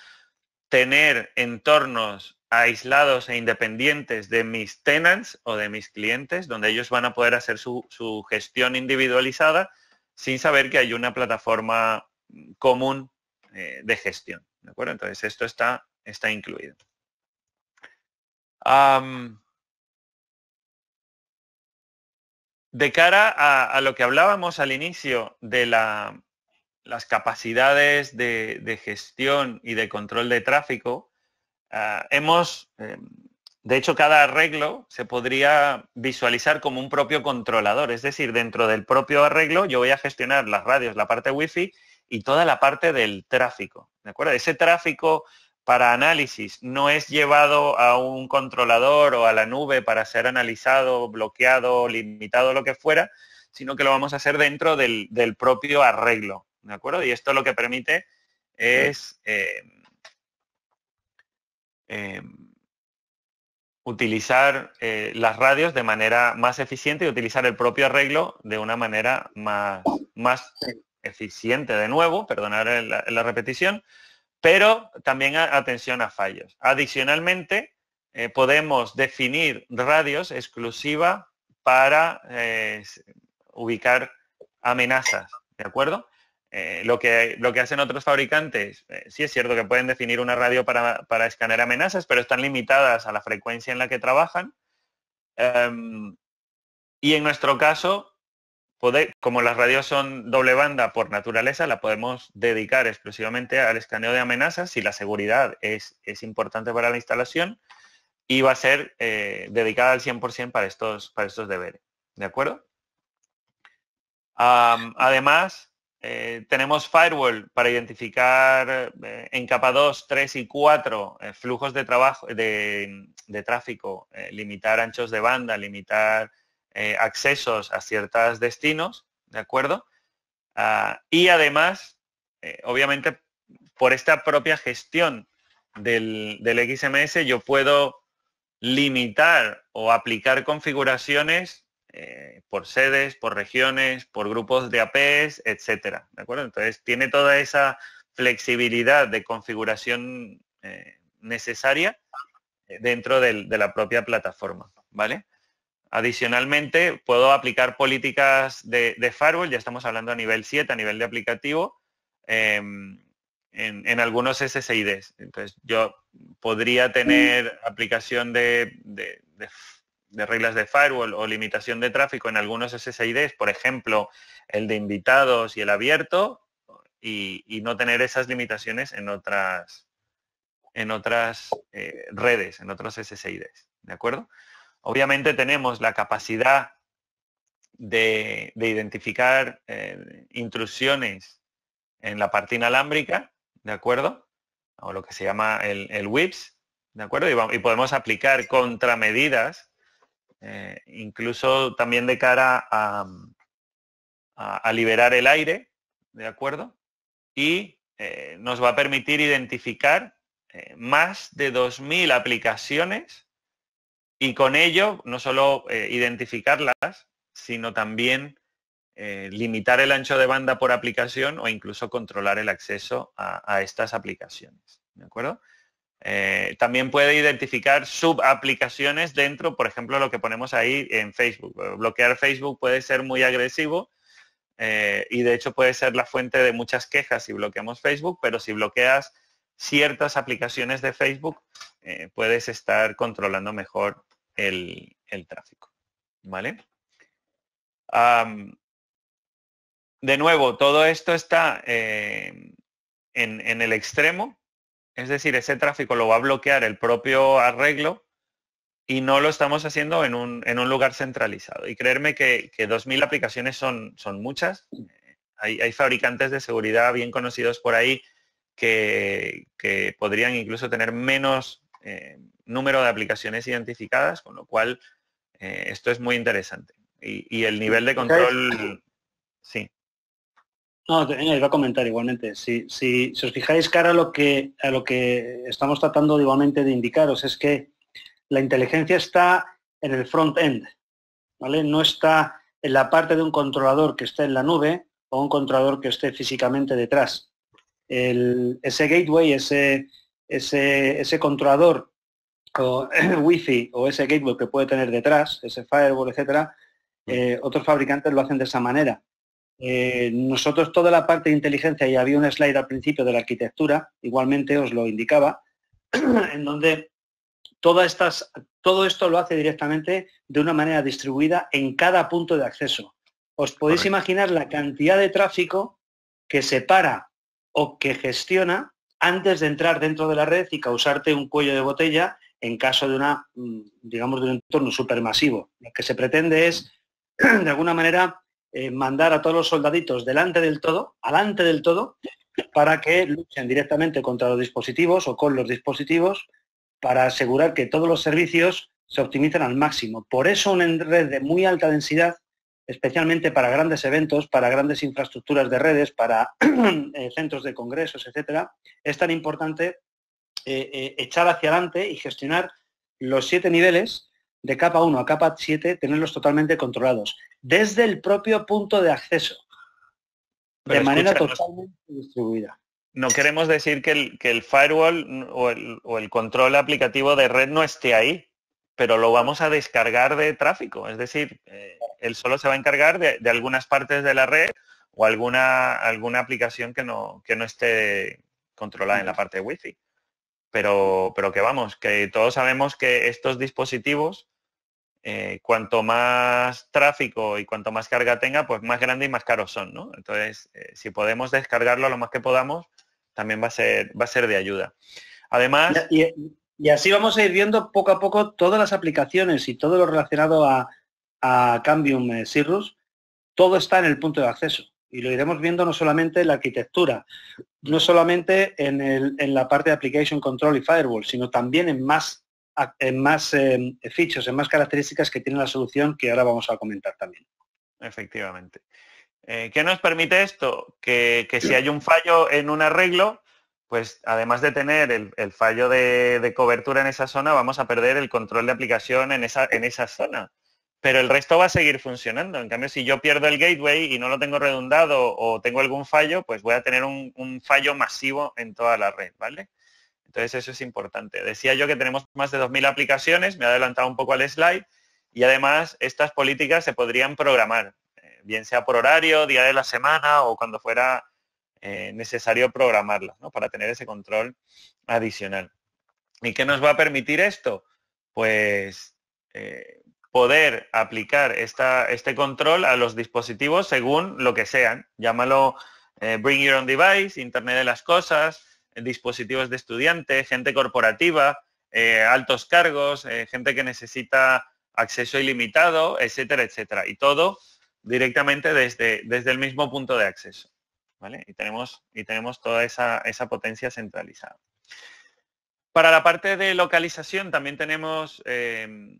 tener entornos aislados e independientes de mis tenants o de mis clientes, donde ellos van a poder hacer su, gestión individualizada sin saber que hay una plataforma común eh, de gestión. ¿De acuerdo? Entonces esto está, está incluido. de cara a, lo que hablábamos al inicio de la, las capacidades de gestión y de control de tráfico, Ah, hemos, eh, de hecho, cada arreglo se podría visualizar como un propio controlador, es decir, dentro del propio arreglo yo voy a gestionar las radios, la parte wifi y toda la parte del tráfico. ¿De acuerdo? Ese tráfico para análisis no es llevado a un controlador o a la nube para ser analizado, bloqueado, limitado, lo que fuera, sino que lo vamos a hacer dentro del, propio arreglo. ¿De acuerdo? Y esto lo que permite es eh, Em, utilizar eh, las radios de manera más eficiente y utilizar el propio arreglo de una manera más, eficiente de nuevo, perdonar la, repetición, pero también atención a fallos. Adicionalmente, eh, podemos definir radios exclusiva para eh, ubicar amenazas, ¿de acuerdo? Eh, lo, que, lo que hacen otros fabricantes, eh, sí es cierto que pueden definir una radio para, para, escanear amenazas, pero están limitadas a la frecuencia en la que trabajan. Em, y en nuestro caso, como las radios son doble banda por naturaleza, la podemos dedicar exclusivamente al escaneo de amenazas si la seguridad es, importante para la instalación y va a ser eh, dedicada al 100% para estos, para estos deberes. ¿De acuerdo? además, eh, tenemos firewall para identificar eh, en capa 2, 3 y 4 eh, flujos de trabajo de, tráfico, limitar anchos de banda, limitar accesos a ciertos destinos, ¿de acuerdo? Ah, y además, obviamente, por esta propia gestión del, del XMS yo puedo limitar o aplicar configuraciones eh, por sedes, por regiones, por grupos de APs, etcétera. ¿De acuerdo? Entonces tiene toda esa flexibilidad de configuración eh, necesaria eh, dentro de la propia plataforma. ¿Vale? Adicionalmente, puedo aplicar políticas de, firewall, ya estamos hablando a nivel 7, a nivel de aplicativo, em, en, algunos SSIDs. Entonces, yo podría mm. tener aplicación de, de de reglas de firewall o limitación de tráfico en algunos SSIDs, por ejemplo, el de invitados y el abierto, y, no tener esas limitaciones en otras, en otras eh, redes, en otros SSIDs. ¿De acuerdo? Obviamente tenemos la capacidad de, identificar eh, intrusiones en la parte inalámbrica, ¿de acuerdo? O lo que se llama el, el WIPS, ¿de acuerdo? y podemos aplicar contramedidas eh, incluso también de cara mm, a, liberar el aire, ¿de acuerdo? Y eh, nos va a permitir identificar eh, más de 2.000 aplicaciones y con ello no solo identificarlas, sino también limitar el ancho de banda por aplicación o incluso controlar el acceso a, a estas aplicaciones, ¿de acuerdo? Eh, también puede identificar subaplicaciones dentro, por ejemplo, lo que ponemos ahí en Facebook. Eh, bloquear Facebook puede ser muy agresivo eh, y de hecho puede ser la fuente de muchas quejas si bloqueamos Facebook, pero si bloqueas ciertas aplicaciones de Facebook, puedes estar controlando mejor el, tráfico. ¿Vale? de nuevo, todo esto está en el extremo, es decir, ese tráfico lo va a bloquear el propio arreglo y no lo estamos haciendo en un, lugar centralizado. Y creerme que, 2.000 aplicaciones son, son muchas. Mm. Eh, hay, fabricantes de seguridad bien conocidos por ahí que, podrían incluso tener menos eh, número de aplicaciones identificadas, con lo cual eh, esto es muy interesante. Y, y el nivel de control... Sí. No, iba a comentar igualmente. Si, si, os fijáis cara a lo, que, a lo que estamos tratando igualmente de indicaros, es que la inteligencia está en el front-end, ¿vale? No está en la parte de un controlador que esté en la nube o un controlador que esté físicamente detrás. El, ese gateway, ese, ese, controlador o *clears throat* wifi o ese gateway que puede tener detrás, ese firewall, etcétera, mm. eh, otros fabricantes lo hacen de esa manera. Eh, nosotros toda la parte de inteligencia, y había un slide al principio de la arquitectura, igualmente os lo indicaba, *clears throat* en donde todas estas, todo esto lo hace directamente de una manera distribuida en cada punto de acceso. Os podéis imaginar la cantidad de tráfico que se para o que gestiona antes de entrar dentro de la red y causarte un cuello de botella en caso de una, mm, digamos, de un entorno supermasivo. Lo que se pretende es, *clears throat* de alguna manera, eh, mandar a todos los soldaditos delante del todo, alante del todo, para que luchen directamente contra los dispositivos o con los dispositivos para asegurar que todos los servicios se optimizan al máximo. Por eso una red de muy alta densidad, especialmente para grandes eventos, para grandes infraestructuras de redes, para *clears throat* eh, centros de congresos, etcétera, es tan importante eh, echar hacia adelante y gestionar los siete niveles de capa 1 a capa 7, tenerlos totalmente controlados, desde el propio punto de acceso, de manera totalmente distribuida. No queremos decir que el, que el firewall o el, control aplicativo de red no esté ahí, pero lo vamos a descargar de tráfico. Es decir, eh, él solo se va a encargar de, algunas partes de la red o alguna, alguna aplicación que no, que no esté controlada en la parte de Wi-Fi. Pero, pero que vamos, que todos sabemos que estos dispositivos eh, cuanto más tráfico y cuanto más carga tenga, pues más grande y más caros son, Entonces, eh, si podemos descargarlo lo más que podamos, también va a ser, va a ser de ayuda. Además... Y, así vamos a ir viendo poco a poco todas las aplicaciones y todo lo relacionado a, a Cambium eh, Cirrus, todo está en el punto de acceso. Y lo iremos viendo no solamente en la arquitectura, no solamente en, en la parte de Application Control y Firewall, sino también en más en más em, fichos, en más características que tiene la solución que ahora vamos a comentar también. Efectivamente. Eh, ¿Qué nos permite esto? Que, si hay un fallo en un arreglo, pues además de tener el, fallo de, cobertura en esa zona, vamos a perder el control de aplicación en esa, en esa zona. Pero el resto va a seguir funcionando. En cambio, si yo pierdo el gateway y no lo tengo redundado o tengo algún fallo, pues voy a tener un fallo masivo en toda la red, ¿vale? Entonces eso es importante. Decía yo que tenemos más de 2.000 aplicaciones, me he adelantado un poco al slide, y además estas políticas se podrían programar, eh, bien sea por horario, día de la semana o cuando fuera eh, necesario programarlas, para tener ese control adicional. ¿Y qué nos va a permitir esto? Pues eh, poder aplicar esta, este control a los dispositivos según lo que sean. Llámalo Bring Your Own Device, Internet de las Cosas, dispositivos de estudiante, gente corporativa, eh, altos cargos, eh, gente que necesita acceso ilimitado, etcétera, etcétera. Y todo directamente desde, desde el mismo punto de acceso. Y, tenemos, y tenemos toda esa, esa potencia centralizada. Para la parte de localización también tenemos eh,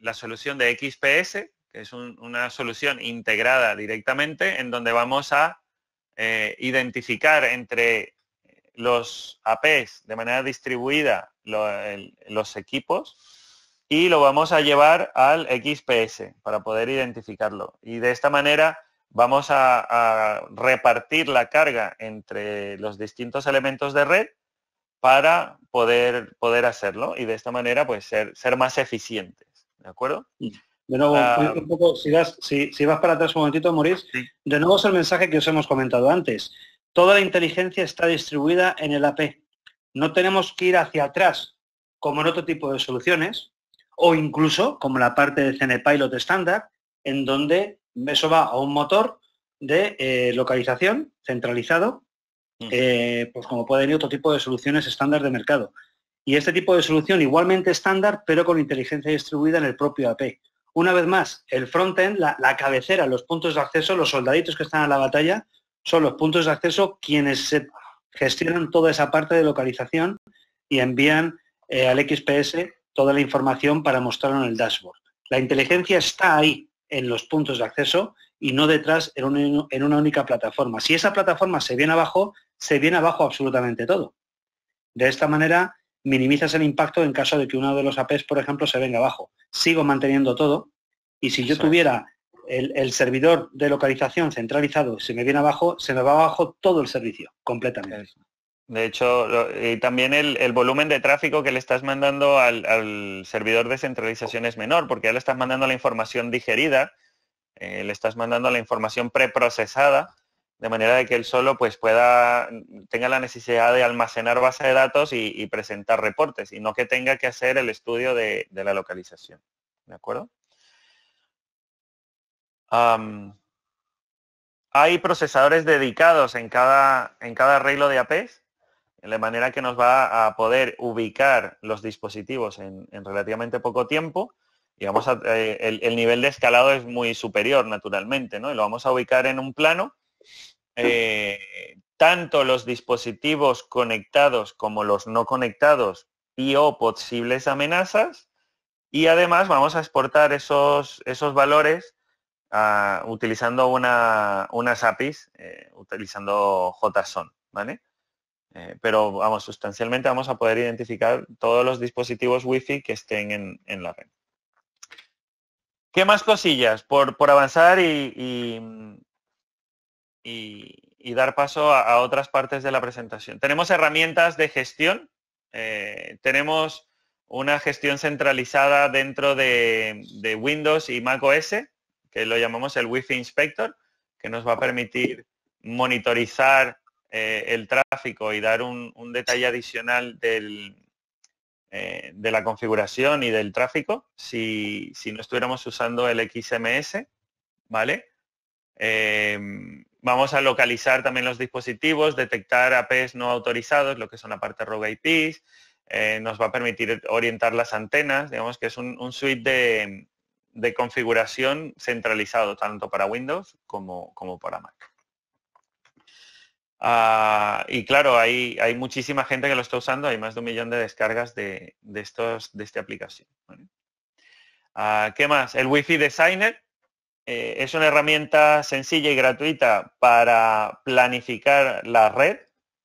la solución de XPS, que es una solución integrada directamente en donde vamos a identificar entre los APs de manera distribuida, los equipos, y lo vamos a llevar al XPS para poder identificarlo. Y de esta manera vamos a, repartir la carga entre los distintos elementos de red para poder, poder hacerlo y de esta manera pues ser, ser más eficientes. ¿De acuerdo? De nuevo, ah. si, vas, para atrás un momentito, Maurice, de nuevo es el mensaje que os hemos comentado antes. Toda la inteligencia está distribuida en el AP. No tenemos que ir hacia atrás, como en otro tipo de soluciones, o incluso como la parte de CNPilot estándar, en donde eso va a un motor de eh, localización centralizado, eh, pues como pueden ir otro tipo de soluciones estándar de mercado. Y este tipo de solución igualmente estándar, pero con inteligencia distribuida en el propio AP. Una vez más, el frontend, la, la cabecera, los puntos de acceso, los soldaditos que están a la batalla, son los puntos de acceso quienes gestionan toda esa parte de localización y envían eh, al XPS toda la información para mostrarlo en el dashboard. La inteligencia está ahí en los puntos de acceso y no detrás en una, única plataforma. Si esa plataforma se viene abajo, se viene abajo absolutamente todo. De esta manera minimizas el impacto en caso de que uno de los APs, por ejemplo, se venga abajo. Sigo manteniendo todo y si yo tuviera el, servidor de localización centralizado se me viene abajo, se me va abajo todo el servicio, completamente. De hecho, y también el, volumen de tráfico que le estás mandando al, servidor de centralización es menor, porque ya le estás mandando la información digerida, eh, le estás mandando la información preprocesada, de manera de que él solo pues pueda tenga la necesidad de almacenar base de datos y, presentar reportes, y no que tenga que hacer el estudio de la localización. ¿De acuerdo? hay procesadores dedicados en cada, en cada arreglo de APs, de manera que nos va a poder ubicar los dispositivos en, relativamente poco tiempo y vamos eh, el, nivel de escalado es muy superior naturalmente, ¿no? Y lo vamos a ubicar en un plano. Eh, tanto los dispositivos conectados como los no conectados y o posibles amenazas. Y además vamos a exportar esos, esos valores Ah, utilizando una, unas APIs, eh, utilizando JSON, ¿vale? Eh, pero vamos, sustancialmente vamos a poder identificar todos los dispositivos Wi-Fi que estén en, la red. ¿Qué más cosillas? Por, avanzar mm, y, dar paso a, otras partes de la presentación. Tenemos herramientas de gestión, eh, tenemos una gestión centralizada dentro de, de Windows y Mac OS, lo llamamos el Wi-Fi Inspector, que nos va a permitir monitorizar eh, el tráfico y dar un, detalle adicional eh, de la configuración y del tráfico si, no estuviéramos usando el XMS, ¿vale? Em, vamos a localizar también los dispositivos, detectar APs no autorizados, lo que son aparte rogue IPs, eh, nos va a permitir orientar las antenas, digamos que es un suite de, de configuración centralizado tanto para Windows como, como para Mac. Ah, y claro, hay, hay, muchísima gente que lo está usando, hay más de un millón de descargas de, estos, de esta aplicación. Ah, ¿Qué más? El Wi-Fi Designer eh, es una herramienta sencilla y gratuita para planificar la red,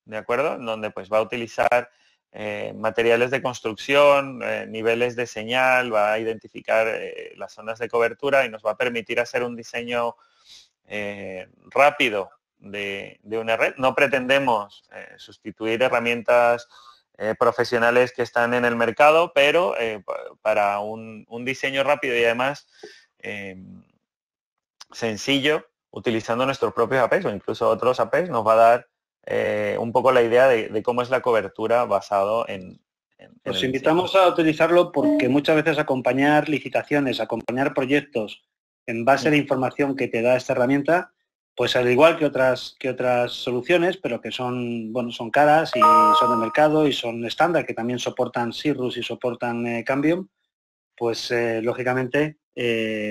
¿de acuerdo? Donde pues va a utilizar eh, materiales de construcción, eh, niveles de señal, va a identificar eh, las zonas de cobertura y nos va a permitir hacer un diseño rápido de, una red. No pretendemos sustituir herramientas profesionales que están en el mercado, pero para un, diseño rápido y además sencillo, utilizando nuestros propios APs o incluso otros APs nos va a dar eh, un poco la idea de, cómo es la cobertura basado en... Os invitamos a utilizarlo porque muchas veces acompañar licitaciones, acompañar proyectos en base a la mm. información que te da esta herramienta, pues al igual que otras que otras soluciones, pero que son bueno son caras y son de mercado y son estándar, que también soportan Cirrus y soportan eh, Cambium, pues eh, lógicamente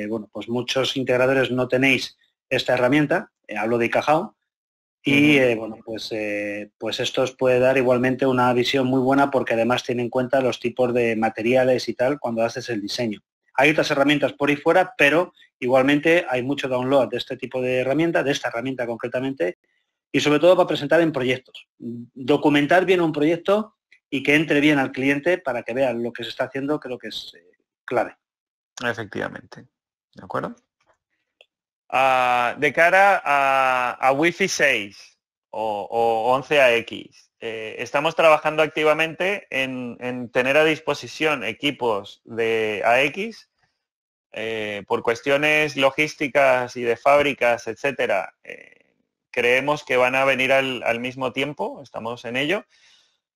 bueno pues muchos integradores no tenéis esta herramienta. hablo de Cajao y eh, bueno, pues, eh, pues esto os puede dar igualmente una visión muy buena porque además tiene en cuenta los tipos de materiales y tal cuando haces el diseño. Hay otras herramientas por ahí fuera, pero igualmente hay mucho download de este tipo de herramienta, de esta herramienta concretamente, y sobre todo para presentar en proyectos. Documentar bien un proyecto y que entre bien al cliente para que vea lo que se está haciendo, creo que es eh, clave. Efectivamente. ¿De acuerdo? de cara a, a, Wi-Fi 6 o, 11AX, eh, estamos trabajando activamente en, tener a disposición equipos de AX eh, por cuestiones logísticas y de fábricas, etcétera. Eh, creemos que van a venir al, mismo tiempo, estamos en ello,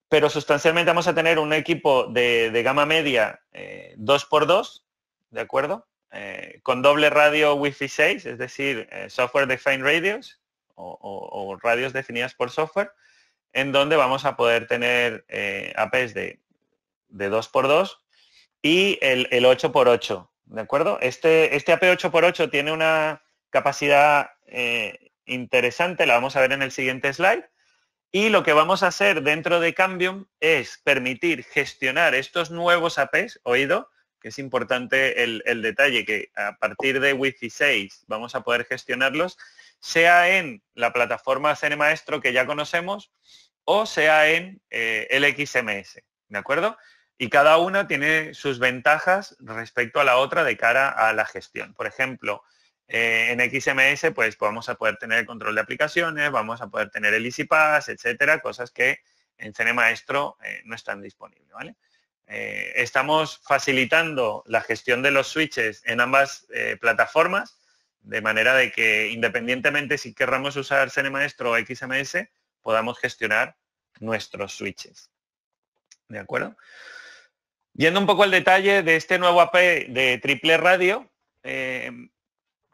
pero sustancialmente vamos a tener un equipo de, de gama media 2x2, ¿de acuerdo? Eh, con doble radio Wi-Fi 6, es decir, eh, software defined radios o, radios definidas por software, en donde vamos a poder tener eh, APs de, 2x2 y el, 8x8, ¿de acuerdo? Este, este AP 8x8 tiene una capacidad interesante, la vamos a ver en el siguiente slide, y lo que vamos a hacer dentro de Cambium es permitir gestionar estos nuevos APs, oído, es importante el, detalle, que a partir de Wi-Fi 6 vamos a poder gestionarlos, sea en la plataforma CN que ya conocemos o sea en eh, el XMS, ¿de acuerdo? Y cada una tiene sus ventajas respecto a la otra de cara a la gestión. Por ejemplo, eh, en XMS pues vamos a poder tener el control de aplicaciones, vamos a poder tener el EasyPass, Pass, etcétera, cosas que en CNMaestro eh, no están disponibles, ¿vale? Eh, estamos facilitando la gestión de los switches en ambas eh, plataformas, de manera de que independientemente si querramos usar CN o XMS, podamos gestionar nuestros switches. ¿De acuerdo? Yendo un poco al detalle de este nuevo AP de triple radio, eh,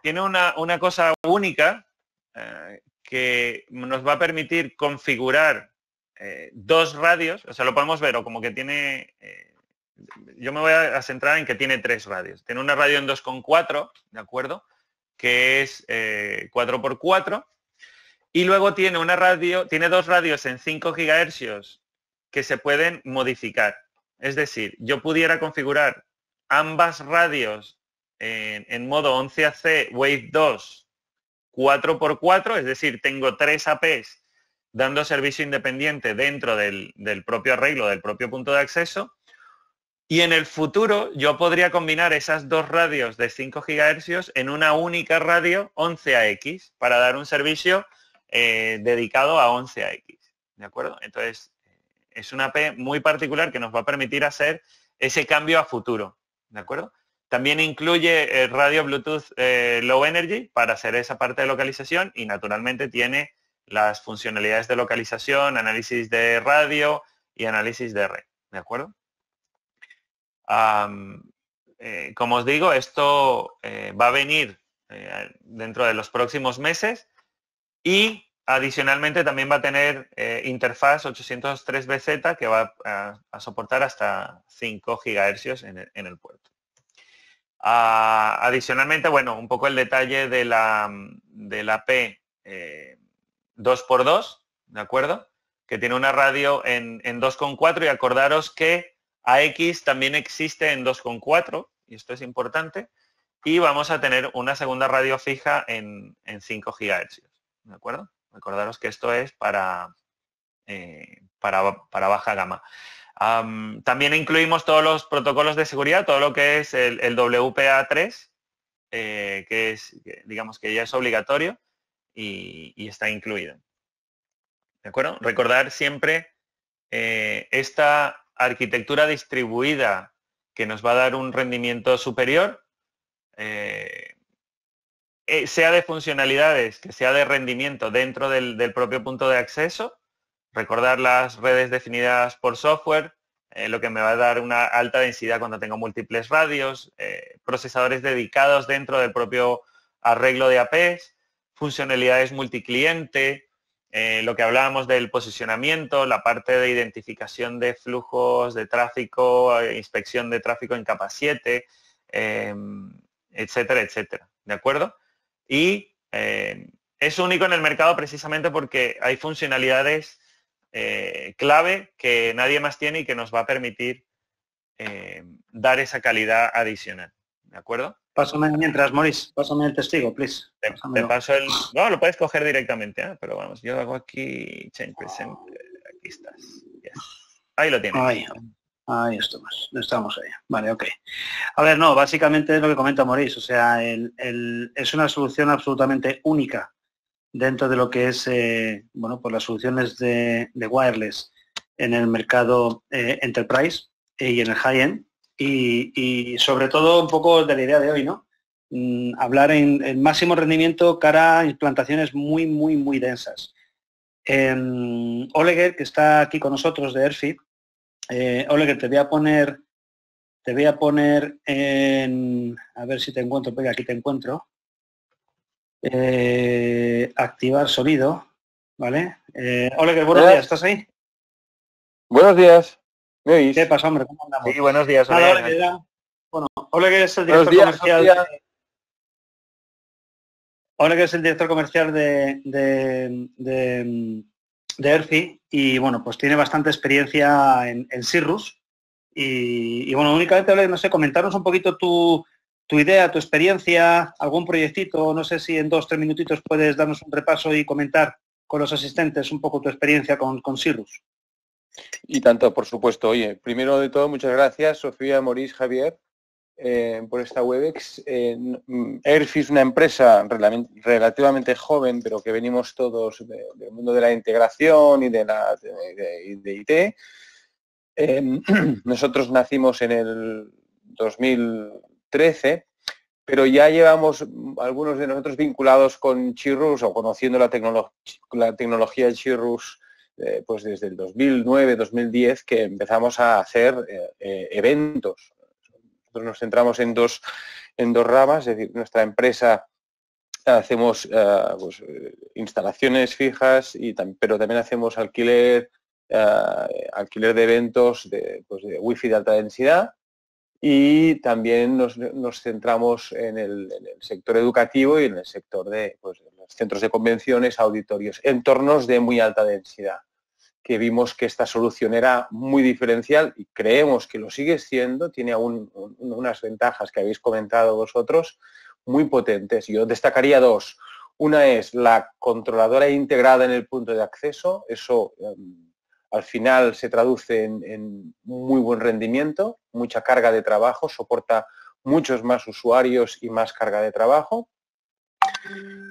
tiene una, cosa única que nos va a permitir configurar eh, dos radios, o sea, lo podemos ver, o como que tiene, eh, yo me voy a centrar en que tiene tres radios. Tiene una radio en 2,4, ¿de acuerdo? Que es 4x4. Eh, y luego tiene una radio, tiene dos radios en 5 GHz que se pueden modificar. Es decir, yo pudiera configurar ambas radios en, en modo 11AC Wave 2 4x4, es decir, tengo tres APs dando servicio independiente dentro del, propio arreglo, del propio punto de acceso, y en el futuro yo podría combinar esas dos radios de 5 GHz en una única radio 11AX para dar un servicio eh, dedicado a 11AX. ¿De acuerdo? Entonces, es una P muy particular que nos va a permitir hacer ese cambio a futuro. ¿De acuerdo? También incluye eh, radio Bluetooth eh, Low Energy para hacer esa parte de localización y naturalmente tiene las funcionalidades de localización, análisis de radio y análisis de red, ¿de acuerdo? Eh, como os digo, esto eh, va a venir eh, dentro de los próximos meses y adicionalmente también va a tener interfaz 803BZ que va a, soportar hasta 5 GHz en el, puerto. Ah, adicionalmente, bueno, un poco el detalle de la, de la P 2x2, ¿de acuerdo? Que tiene una radio en, en 2,4 y acordaros que AX también existe en 2,4, y esto es importante, y vamos a tener una segunda radio fija en, 5 GHz, ¿de acuerdo? Acordaros que esto es para, eh, para, baja gama. también incluimos todos los protocolos de seguridad, todo lo que es el, WPA3, eh, que es, digamos que ya es obligatorio, y, está incluido. ¿De acuerdo? Recordar siempre eh, esta arquitectura distribuida que nos va a dar un rendimiento superior, eh, eh, sea de funcionalidades, que sea de rendimiento dentro del, propio punto de acceso, recordar las redes definidas por software, lo que me va a dar una alta densidad cuando tengo múltiples radios, procesadores dedicados dentro del propio arreglo de APs, funcionalidades multicliente, eh, lo que hablábamos del posicionamiento, la parte de identificación de flujos de tráfico, eh, inspección de tráfico en capa 7, em, etcétera, etcétera. ¿De acuerdo? Y em, es único en el mercado precisamente porque hay funcionalidades eh, clave que nadie más tiene y que nos va a permitir em, dar esa calidad adicional. ¿de acuerdo? Pásame mientras, Maurice. pásame el testigo, please. Te, paso el... No, lo puedes coger directamente, ¿eh? pero vamos, yo hago aquí change present, aquí estás. Ahí lo tienes. Ahí, estamos, estamos ahí. Vale, ok. A ver, no, básicamente es lo que comenta Morís, o sea, el, es una solución absolutamente única dentro de lo que es, eh, bueno, por pues las soluciones de, wireless en el mercado eh, enterprise y en el high-end y, sobre todo un poco de la idea de hoy, ¿no? Mm, hablar en, máximo rendimiento cara a implantaciones muy, muy, muy densas. Eh, em, Oleger, que está aquí con nosotros de Airfit, eh, Oleger, te voy a poner, te voy a poner en, a ver si te encuentro, porque aquí te encuentro, eh, activar sonido, ¿vale? Eh, Oleger, buenos días, ¿estás ahí? Buenos días. ¿Qué pasa, hombre? ¿Cómo andamos? Sí, buenos días, Hola, que Bueno, Oleg es el director comercial de... es el director comercial de, de, ERFI y, bueno, pues tiene bastante experiencia en, en Cirrus. Y, bueno, únicamente, no sé, comentarnos un poquito tu, tu idea, tu experiencia, algún proyectito, no sé si en dos, tres minutitos puedes darnos un repaso y comentar con los asistentes un poco tu experiencia con, con Cirrus. Y tanto, por supuesto. Oye, primero de todo, muchas gracias, Sofía, Morís, Javier, eh, por esta WebEx. en eh, mm, es una empresa relativamente joven, pero que venimos todos del mundo de la integración y de, la, de, IT. Em, *clears throat* nosotros nacimos en el 2013, pero ya llevamos algunos de nosotros vinculados con Chirrus o conociendo la, la tecnología de Chirrus eh, pues desde el 2009-2010 que empezamos a hacer eh, eh, eventos. Nosotros nos centramos en dos, ramas, es decir, nuestra empresa hacemos pues, instalaciones fijas, pero también hacemos alquiler, alquiler de eventos de, pues, de wifi de alta densidad y también nos, centramos en el, sector educativo y en el sector pues, de los centros de convenciones, auditorios, entornos de muy alta densidad que vimos que esta solución era muy diferencial y creemos que lo sigue siendo, tiene aún unas ventajas que habéis comentado vosotros muy potentes. Yo destacaría dos. Una es la controladora integrada en el punto de acceso, eso em, al final se traduce en, muy buen rendimiento, mucha carga de trabajo, soporta muchos más usuarios y más carga de trabajo.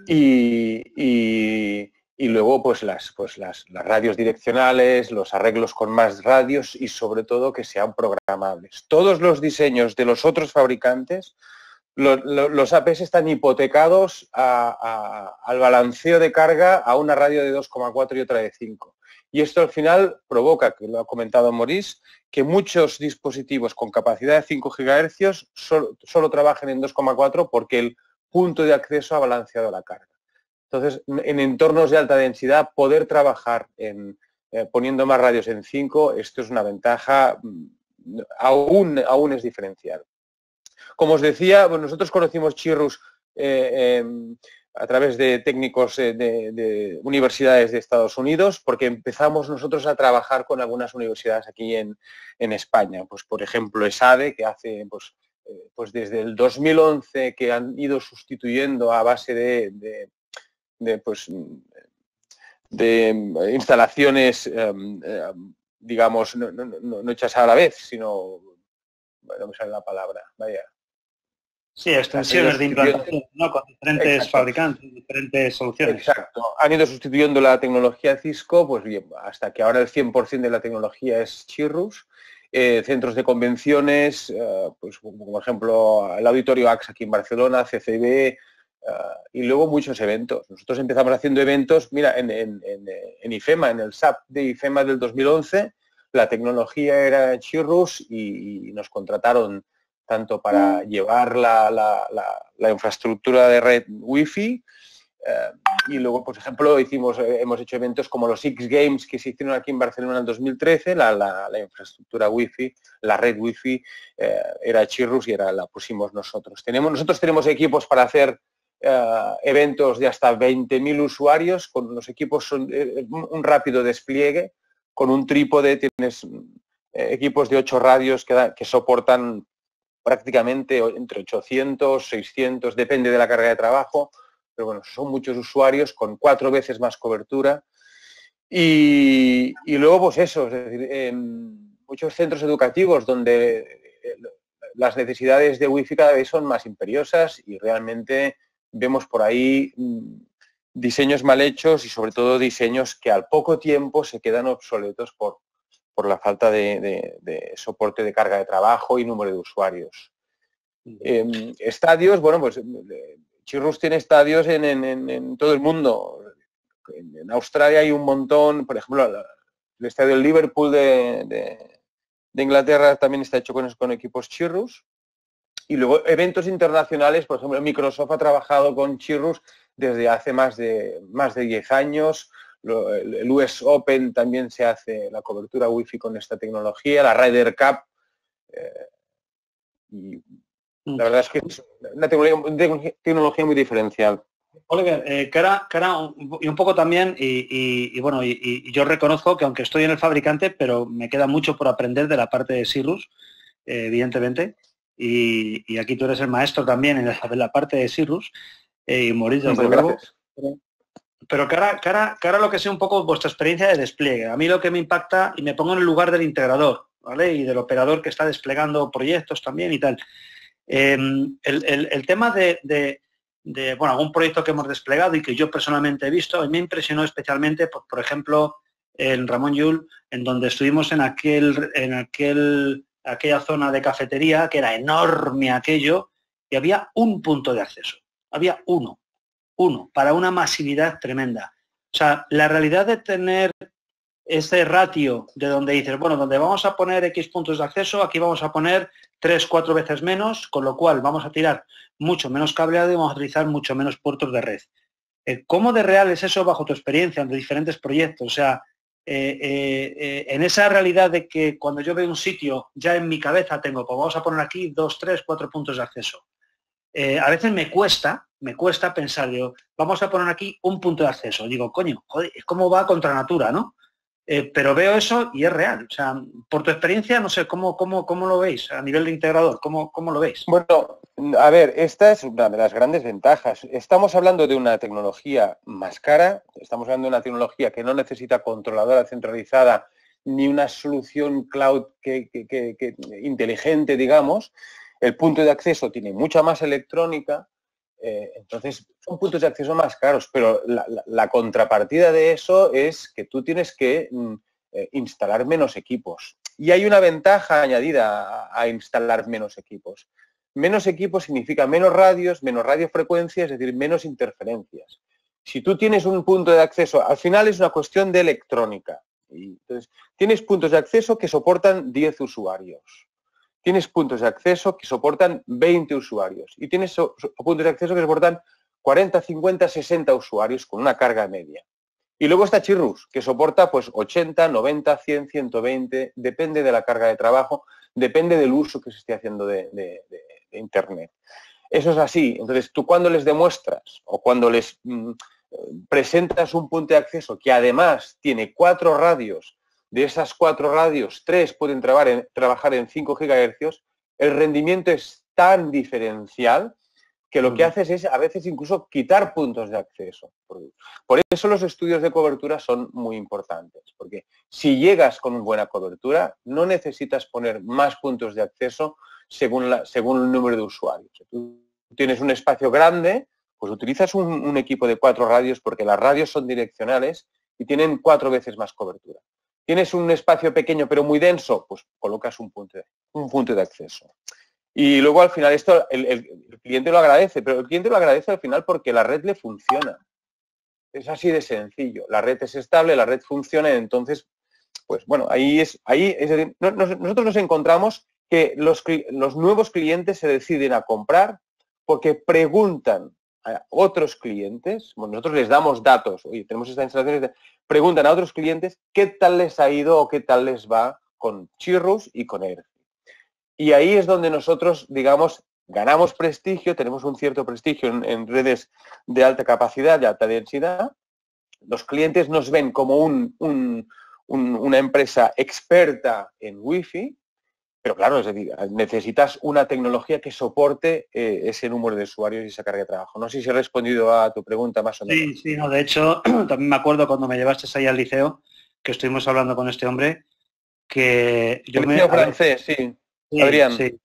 y y luego pues las, pues las, radios direccionales, los arreglos con más radios y sobre todo que sean programables. Todos los diseños de los otros fabricantes, los APs están hipotecados al balanceo de carga a una radio de 2,4 y otra de 5. Y esto al final provoca, que lo ha comentado Maurice, que muchos dispositivos con capacidad de 5 GHz solo trabajen en 2,4 porque el punto de acceso ha balanceado la carga. Entonces, en entornos de alta densidad, poder trabajar eh, poniendo más radios en 5, esto es una ventaja, mm, aún, aún es diferencial. Como os decía, nosotros conocimos Chirrus eh, em, a través de técnicos eh, de, universidades de Estados Unidos, porque empezamos nosotros a trabajar con algunas universidades aquí en, España. Pues, por ejemplo, ESADE, que hace pues, pues desde el 2011 que han ido sustituyendo a base de, de, pues, de eh, instalaciones, em, em, digamos, no, no, no, hechas a la vez, sino, no me sale la palabra, vaya. Sí, extensiones de implantación, ¿no? Con diferentes fabricantes, diferentes soluciones. Exacto. Han ido sustituyendo la tecnología Cisco, pues bien, hasta que ahora el 100% de la tecnología es Chirrus. Eh, centros de convenciones, eh, pues, como por ejemplo el Auditorio AXA aquí en Barcelona, CCB, Ah, y luego muchos eventos. Nosotros empezamos haciendo eventos, mira, en, en, en, eh, IFEMA, en el SAP de IFEMA del 2011, la tecnología era Chirrus y, nos contrataron tanto para mm. llevar la, infraestructura de red Wi-Fi eh, y luego, por ejemplo, hicimos, eh, hemos hecho eventos como los X Games que se hicieron aquí en Barcelona en el 2013, la, infraestructura Wi-Fi, la red Wi-Fi era Chirrus y era, la pusimos nosotros. Tenemos, nosotros tenemos equipos para hacer eh, eventos de hasta 20.000 usuarios, con los equipos son eh, eh, un rápido despliegue, con un trípode tienes equipos de 8 radios que, soportan prácticamente entre 800, 600, depende de la carga de trabajo, pero bueno, son muchos usuarios con cuatro veces más cobertura. Y, luego, pues eso, es decir, muchos centros educativos donde las necesidades de wifi cada vez son más imperiosas y realmente vemos por ahí mm, diseños mal hechos y sobre todo diseños que al poco tiempo se quedan obsoletos por, por la falta de, soporte de carga de trabajo y número de usuarios. Em, estadios, bueno, pues mm, eh, Chirrus tiene estadios en, todo el mundo. En, Australia hay un montón, por ejemplo, el estadio Liverpool de, de Inglaterra también está hecho con, con equipos Chirrus y luego eventos internacionales, por ejemplo, Microsoft ha trabajado con Chirrus desde hace más de, más de 10 años. El US Open también se hace la cobertura wifi con esta tecnología, la Ryder Cup. Eh, la verdad es que es una tecnología, muy diferencial. Oliver, cara, eh, y un poco también, y, bueno, y, yo reconozco que aunque estoy en el fabricante, pero me queda mucho por aprender de la parte de Cirrus, eh, evidentemente y, aquí tú eres el maestro también en la, parte de Cirrus, eh, y morís desde luego. Pero cara, cara, cara lo que sea un poco vuestra experiencia de despliegue. A mí lo que me impacta, y me pongo en el lugar del integrador, ¿vale? Y del operador que está desplegando proyectos también y tal. Em, el, tema de, de, bueno, algún proyecto que hemos desplegado y que yo personalmente he visto, y me impresionó especialmente, por, por ejemplo, en Ramón Yul, en donde estuvimos en aquel, en aquel aquella zona de cafetería, que era enorme aquello, y había un punto de acceso. Había uno, uno, para una masividad tremenda. O sea, la realidad de tener ese ratio de donde dices, bueno, donde vamos a poner X puntos de acceso, aquí vamos a poner tres, cuatro veces menos, con lo cual vamos a tirar mucho menos cableado y vamos a utilizar mucho menos puertos de red. ¿Cómo de real es eso bajo tu experiencia de diferentes proyectos? O sea, eh, eh, eh, en esa realidad de que cuando yo veo un sitio, ya en mi cabeza tengo, pues vamos a poner aquí dos, tres, cuatro puntos de acceso. a veces me cuesta, me cuesta pensar, digo, vamos a poner aquí un punto de acceso. Digo, coño, joder, ¿cómo va contra natura, no? Eh, pero veo eso y es real. O sea, por tu experiencia, no sé, ¿cómo, cómo, cómo lo veis a nivel de integrador? ¿Cómo, ¿Cómo lo veis? Bueno, a ver, esta es una de las grandes ventajas. Estamos hablando de una tecnología más cara, estamos hablando de una tecnología que no necesita controladora centralizada ni una solución cloud que, inteligente, digamos. El punto de acceso tiene mucha más electrónica, eh, entonces, son puntos de acceso más caros, pero la, contrapartida de eso es que tú tienes que mm, eh, instalar menos equipos. Y hay una ventaja añadida a, instalar menos equipos. Menos equipos significa menos radios, menos radiofrecuencias, es decir, menos interferencias. Si tú tienes un punto de acceso, al final es una cuestión de electrónica. tienes puntos de acceso que soportan 10 usuarios tienes puntos de acceso que soportan 20 usuarios y tienes puntos de acceso que soportan 40, 50, 60 usuarios con una carga media. Y luego está Chirrus, que soporta pues 80, 90, 100, 120, depende de la carga de trabajo, depende del uso que se esté haciendo de, Internet. Eso es así. Entonces, tú cuando les demuestras o cuando les mm, eh, presentas un punto de acceso que además tiene cuatro radios de esas cuatro radios, tres pueden trabajar en 5 GHz, el rendimiento es tan diferencial que lo que haces es a veces incluso quitar puntos de acceso. Por eso los estudios de cobertura son muy importantes, porque si llegas con buena cobertura, no necesitas poner más puntos de acceso según, la, según el número de usuarios. tú tienes un espacio grande, pues utilizas un equipo de cuatro radios porque las radios son direccionales y tienen cuatro veces más cobertura. ¿Tienes un espacio pequeño pero muy denso? Pues colocas un punto de, un punto de acceso. Y luego al final esto el, cliente lo agradece, pero el cliente lo agradece al final porque la red le funciona. Es así de sencillo. La red es estable, la red funciona, entonces, pues bueno, ahí es, ahí nosotros nos encontramos que los, los nuevos clientes se deciden a comprar porque preguntan a otros clientes, nosotros les damos datos, oye, tenemos estas instalaciones, preguntan a otros clientes qué tal les ha ido o qué tal les va con Chirrus y con él. Y ahí es donde nosotros, digamos, ganamos prestigio, tenemos un cierto prestigio en, redes de alta capacidad, de alta densidad. Los clientes nos ven como un, una empresa experta en WiFi. Pero claro, es decir, ah, necesitas una tecnología que soporte eh, ese número de usuarios y esa carga de trabajo. No sé si he respondido a tu pregunta más o menos. Sí, sí, no, de hecho, *clears throat* también me acuerdo cuando me llevaste ahí al liceo, que estuvimos hablando con este hombre, que yo me... francés, sí, Adrián. Sí,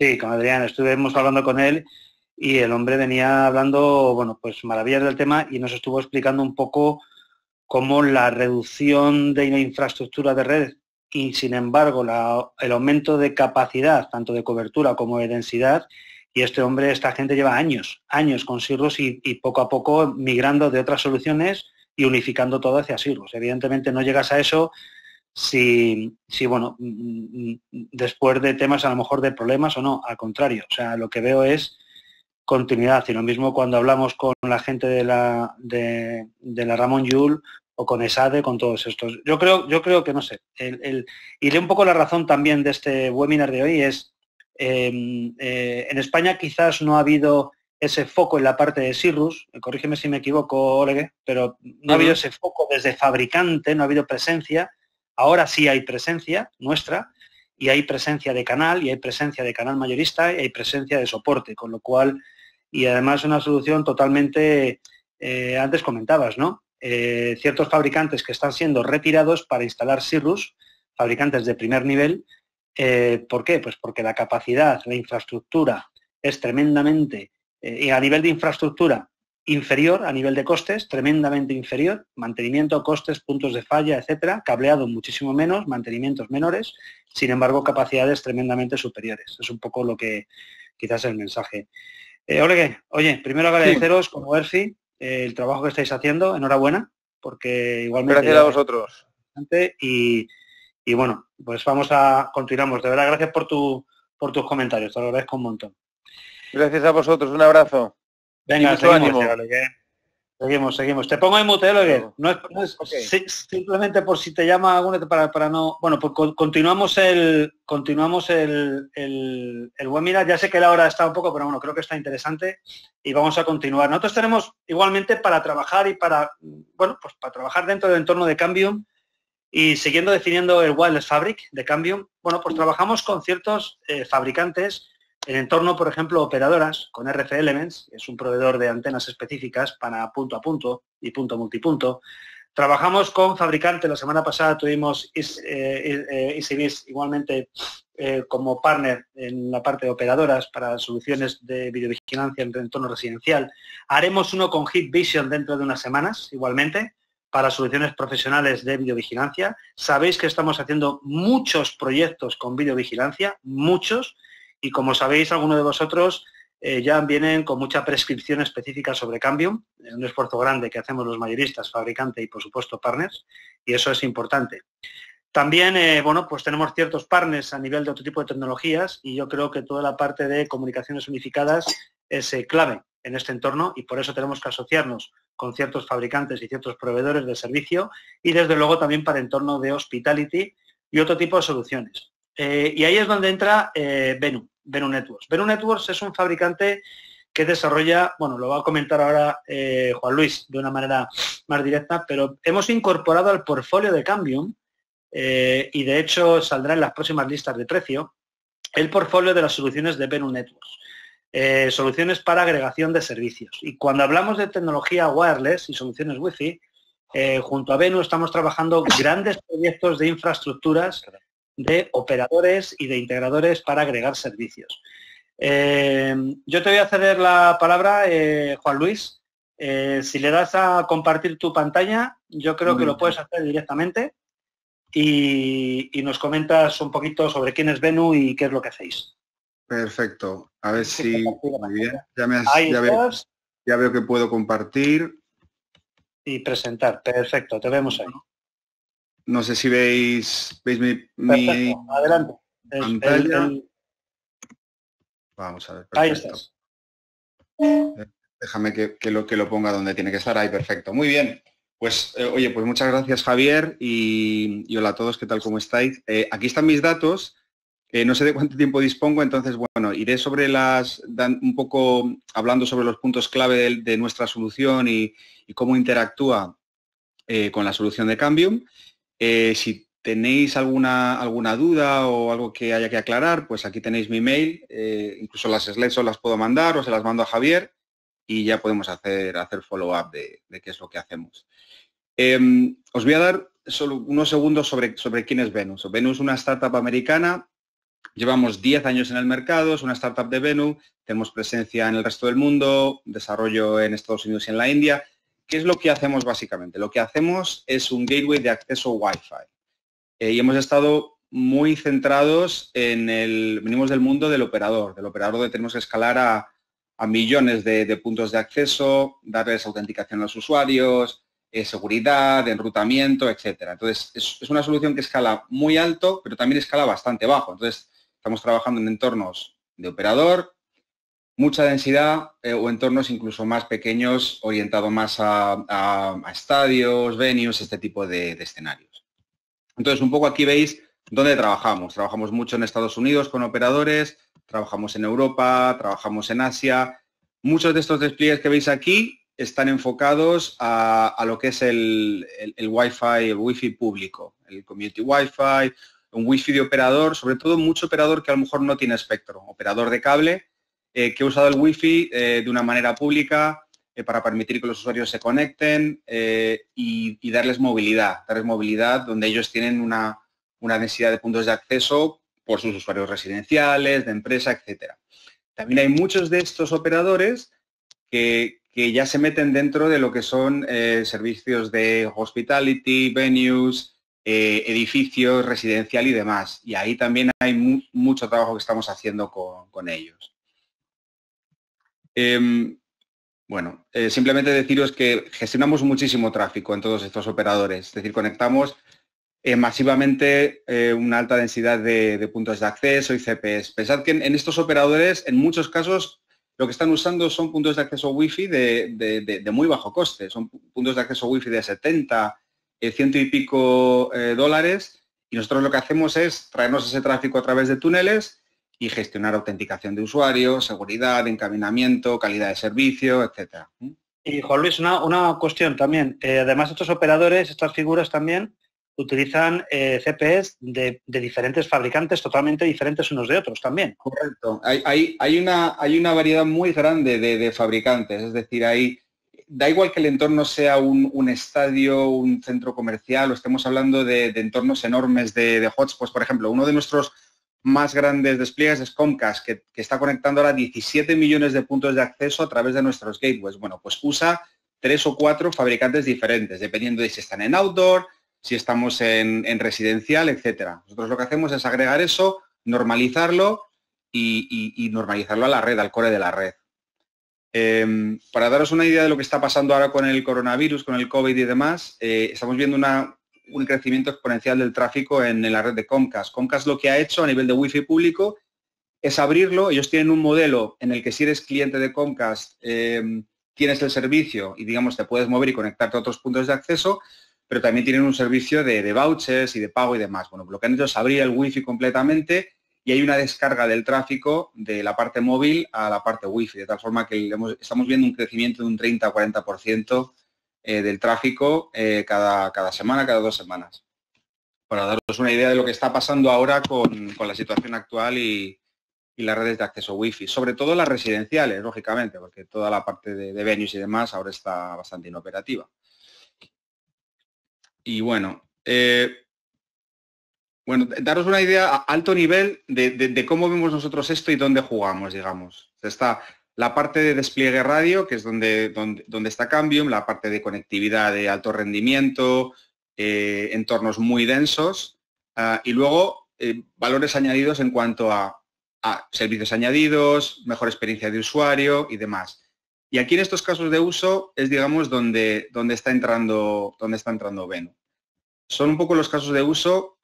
sí, con Adrián, estuvimos hablando con él y el hombre venía hablando, bueno, pues maravillas del tema y nos estuvo explicando un poco cómo la reducción de la infraestructura de red y sin embargo el aumento de capacidad, tanto de cobertura como de densidad, y este hombre, esta gente lleva años, años con sirvos y, poco a poco migrando de otras soluciones y unificando todo hacia sirvos. Evidentemente no llegas a eso si, si, bueno, después de temas a lo mejor de problemas o no, al contrario. O sea, lo que veo es continuidad. Y lo mismo cuando hablamos con la gente de la, de, la Ramón Yul o con ESADE, con todos estos. Yo creo, yo creo que no sé. El, y un poco la razón también de este webinar de hoy es, em, eh, en España quizás no ha habido ese foco en la parte de Sirus, corrígeme si me equivoco, Oleg, pero no ha habido ese foco desde fabricante, no ha habido presencia. Ahora sí hay presencia nuestra, y hay presencia de canal y hay presencia de canal mayorista y hay presencia de soporte, con lo cual, y además una solución totalmente, eh, antes comentabas, ¿no? Eh, ciertos fabricantes que están siendo retirados para instalar Cirrus, fabricantes de primer nivel. Eh, ¿Por qué? Pues porque la capacidad, la infraestructura es tremendamente, eh, y a nivel de infraestructura inferior, a nivel de costes, tremendamente inferior, mantenimiento, costes, puntos de falla, etcétera, cableado muchísimo menos, mantenimientos menores, sin embargo capacidades tremendamente superiores. Es un poco lo que quizás el mensaje. oye, primero agradeceros como ERFI el trabajo que estáis haciendo. Enhorabuena, porque igualmente... Gracias a vosotros. Y, bueno, pues vamos a... Continuamos. De verdad, gracias por, tu, por tus comentarios. Te lo agradezco un montón. Gracias a vosotros. Un abrazo. Venga, ánimo. Seguimos, seguimos. Te pongo en mute, No es, no simplemente por si te llama alguno para, no. Bueno, pues continuamos el continuamos el, el, el webinar. Ya sé que la hora está un poco, pero bueno, creo que está interesante y vamos a continuar. Nosotros tenemos igualmente para trabajar y para bueno, pues para trabajar dentro del entorno de Cambium y siguiendo definiendo el Wireless Fabric de Cambium. Bueno, pues trabajamos con ciertos eh, fabricantes en entorno, por ejemplo, operadoras con RF Elements, es un proveedor de antenas específicas para punto a punto y punto multipunto. Trabajamos con fabricantes, la semana pasada tuvimos ICBIS eh, eh, igualmente eh, como partner en la parte de operadoras para soluciones de videovigilancia en el entorno residencial. Haremos uno con Hit Vision dentro de unas semanas, igualmente, para soluciones profesionales de videovigilancia. Sabéis que estamos haciendo muchos proyectos con videovigilancia, muchos, y como sabéis, algunos de vosotros eh, ya vienen con mucha prescripción específica sobre cambio, es eh, un esfuerzo grande que hacemos los mayoristas, fabricantes y por supuesto partners, y eso es importante. También, eh, bueno, pues tenemos ciertos partners a nivel de otro tipo de tecnologías y yo creo que toda la parte de comunicaciones unificadas es clave en este entorno y por eso tenemos que asociarnos con ciertos fabricantes y ciertos proveedores de servicio y desde luego también para entorno de hospitality y otro tipo de soluciones. Eh, y ahí es donde entra eh, Venu, Venu Networks. Venu Networks es un fabricante que desarrolla, bueno, lo va a comentar ahora eh, Juan Luis de una manera más directa, pero hemos incorporado al portfolio de Cambium, eh, y de hecho saldrá en las próximas listas de precio, el portfolio de las soluciones de Venu Networks. soluciones para agregación de servicios. Y cuando hablamos de tecnología wireless y soluciones Wi-Fi, junto a Venu estamos trabajando grandes proyectos de infraestructuras de operadores y de integradores para agregar servicios. Eh, yo te voy a ceder la palabra, eh, Juan Luis. Eh, si le das a compartir tu pantalla, yo creo que lo puedes hacer directamente y, nos comentas un poquito sobre quién es Venu y qué es lo que hacéis. Perfecto. A ver si... ya veo que puedo compartir. Y presentar. Perfecto. Te vemos ahí. No sé si veis, veis mi, Adelante. pantalla. Vamos a ver. Eh, déjame que, lo, ponga donde tiene que estar. Ahí, perfecto. Muy bien. Pues, eh, oye, pues muchas gracias, Javier, y, hola a todos, ¿qué tal, cómo estáis? Eh, aquí están mis datos. no sé de cuánto tiempo dispongo, entonces, bueno, iré sobre las, un poco hablando sobre los puntos clave de, nuestra solución y, y cómo interactúa con la solución de Cambium. Eh, si tenéis alguna, alguna duda o algo que haya que aclarar, pues aquí tenéis mi mail, eh, incluso las slides os las puedo mandar o se las mando a Javier y ya podemos hacer, hacer follow-up de, qué es lo que hacemos. Em, os voy a dar solo unos segundos sobre, sobre quién es Venus. Venus es una startup americana, llevamos 10 años en el mercado, es una startup de Venus, tenemos presencia en el resto del mundo, desarrollo en Estados Unidos y en la India, ¿Qué es lo que hacemos básicamente? Lo que hacemos es un gateway de acceso Wi-Fi. Eh, y hemos estado muy centrados en el, venimos del mundo del operador, del operador donde tenemos que escalar a, millones de, puntos de acceso, darles autenticación a los usuarios, eh, seguridad, enrutamiento, etc. Entonces, es, una solución que escala muy alto, pero también escala bastante bajo. Entonces, estamos trabajando en entornos de operador, mucha densidad eh, o entornos incluso más pequeños, orientados más a, estadios, venues, este tipo de, escenarios. Entonces, un poco aquí veis dónde trabajamos. Trabajamos mucho en Estados Unidos con operadores, trabajamos en Europa, trabajamos en Asia. Muchos de estos despliegues que veis aquí están enfocados a, lo que es el, el Wi-Fi, el Wi-Fi público, el Community Wi-Fi, un Wi-Fi de operador, sobre todo mucho operador que a lo mejor no tiene espectro, operador de cable, eh, que he usado el wifi eh, de una manera pública eh, para permitir que los usuarios se conecten y, darles movilidad, darles movilidad donde ellos tienen una, necesidad de puntos de acceso por sus usuarios residenciales, de empresa, etc. También hay muchos de estos operadores que, ya se meten dentro de lo que son servicios de hospitality, venues, edificios, residencial y demás. Y ahí también hay mucho trabajo que estamos haciendo con ellos. Em, bueno, eh, simplemente deciros que gestionamos muchísimo tráfico en todos estos operadores, es decir, conectamos eh, masivamente eh, una alta densidad de, puntos de acceso y CPS. Pensad que en, estos operadores, en muchos casos, lo que están usando son puntos de acceso WiFi de, muy bajo coste, son puntos de acceso WiFi de 70, ciento y pico dólares, y nosotros lo que hacemos es traernos ese tráfico a través de túneles y gestionar autenticación de usuarios, seguridad, encaminamiento, calidad de servicio, etcétera. Y Juan Luis, una, una cuestión también. Eh, además, estos operadores, estas figuras también utilizan eh, CPS de, diferentes fabricantes totalmente diferentes unos de otros también. Correcto. Hay, hay, una, hay una variedad muy grande de, fabricantes, es decir, hay da igual que el entorno sea un, estadio, un centro comercial, o estemos hablando de, entornos enormes de, de hotspots, por ejemplo, uno de nuestros más grandes despliegues es Comcast, que, está conectando ahora 17 millones de puntos de acceso a través de nuestros gateways. Bueno, pues usa tres o cuatro fabricantes diferentes, dependiendo de si están en outdoor, si estamos en, residencial, etcétera. Nosotros lo que hacemos es agregar eso, normalizarlo y, normalizarlo a la red, al core de la red. Em, para daros una idea de lo que está pasando ahora con el coronavirus, con el COVID y demás, eh, estamos viendo una, un crecimiento exponencial del tráfico en, la red de Comcast. Comcast lo que ha hecho a nivel de wifi público es abrirlo. Ellos tienen un modelo en el que si eres cliente de Comcast eh, tienes el servicio y digamos te puedes mover y conectarte a otros puntos de acceso, pero también tienen un servicio de, vouchers y de pago y demás. Bueno, lo que han hecho es abrir el wifi completamente y hay una descarga del tráfico de la parte móvil a la parte wifi de tal forma que estamos viendo un crecimiento de un 30 o 40% eh, del tráfico eh, cada, cada, semana, cada dos semanas. Para daros una idea de lo que está pasando ahora con, la situación actual y, las redes de acceso wifi, sobre todo las residenciales, lógicamente, porque toda la parte de, de venues y demás ahora está bastante inoperativa. Y bueno, eh, bueno, daros una idea a alto nivel de, cómo vemos nosotros esto y dónde jugamos, digamos. Está la parte de despliegue radio, que es donde, donde, está Cambium, la parte de conectividad de alto rendimiento, eh, entornos muy densos, ah, y luego eh, valores añadidos en cuanto a, servicios añadidos, mejor experiencia de usuario y demás. Y aquí en estos casos de uso es, digamos, donde, donde, está, entrando, donde está entrando Venu. Son un poco los casos de uso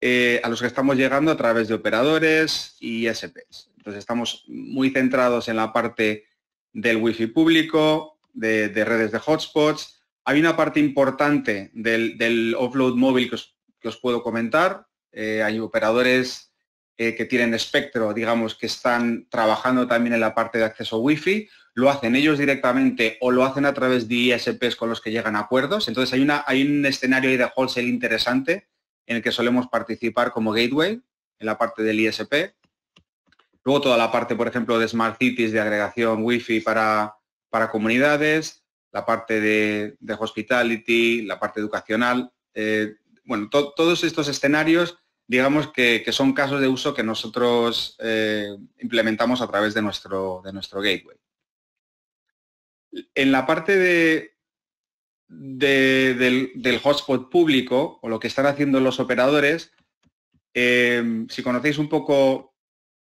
eh, a los que estamos llegando a través de operadores y SPs. Pues estamos muy centrados en la parte del wifi público, de, redes de hotspots. Hay una parte importante del, offload móvil que os, puedo comentar. Eh, hay operadores eh, que tienen espectro, digamos, que están trabajando también en la parte de acceso wifi. Lo hacen ellos directamente o lo hacen a través de ISPs con los que llegan a acuerdos. Entonces hay, hay un escenario ahí de wholesale interesante en el que solemos participar como gateway en la parte del ISP. Luego toda la parte, por ejemplo, de Smart Cities, de agregación Wi-Fi para, para comunidades, la parte de, hospitality, la parte educacional. Eh, bueno, todos estos escenarios, digamos que, son casos de uso que nosotros eh, implementamos a través de nuestro, nuestro gateway. En la parte de, del, hotspot público o lo que están haciendo los operadores, eh, si conocéis un poco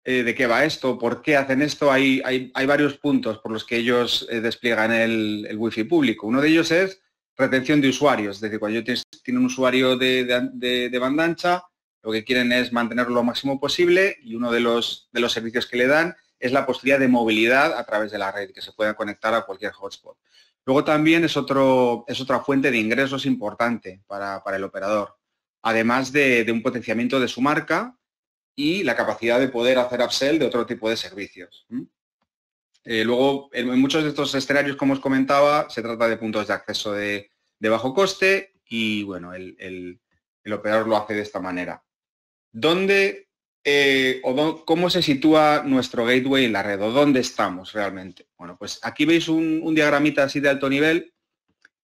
eh, de qué va esto, por qué hacen esto, hay, hay, varios puntos por los que ellos eh, despliegan el, el, wifi público. Uno de ellos es retención de usuarios, es decir, cuando yo tiene un usuario de, banda ancha, lo que quieren es mantenerlo lo máximo posible y uno de los, de los servicios que le dan es la posibilidad de movilidad a través de la red, que se pueda conectar a cualquier hotspot. Luego también es, otro, es otra fuente de ingresos importante para, el operador, además de, de, un potenciamiento de su marca y la capacidad de poder hacer upsell de otro tipo de servicios. Eh, luego, en, muchos de estos escenarios, como os comentaba, se trata de puntos de acceso de, bajo coste y, bueno, el, operador lo hace de esta manera. ¿Dónde eh, o cómo se sitúa nuestro gateway en la red o dónde estamos realmente? Bueno, pues aquí veis un, diagramita así de alto nivel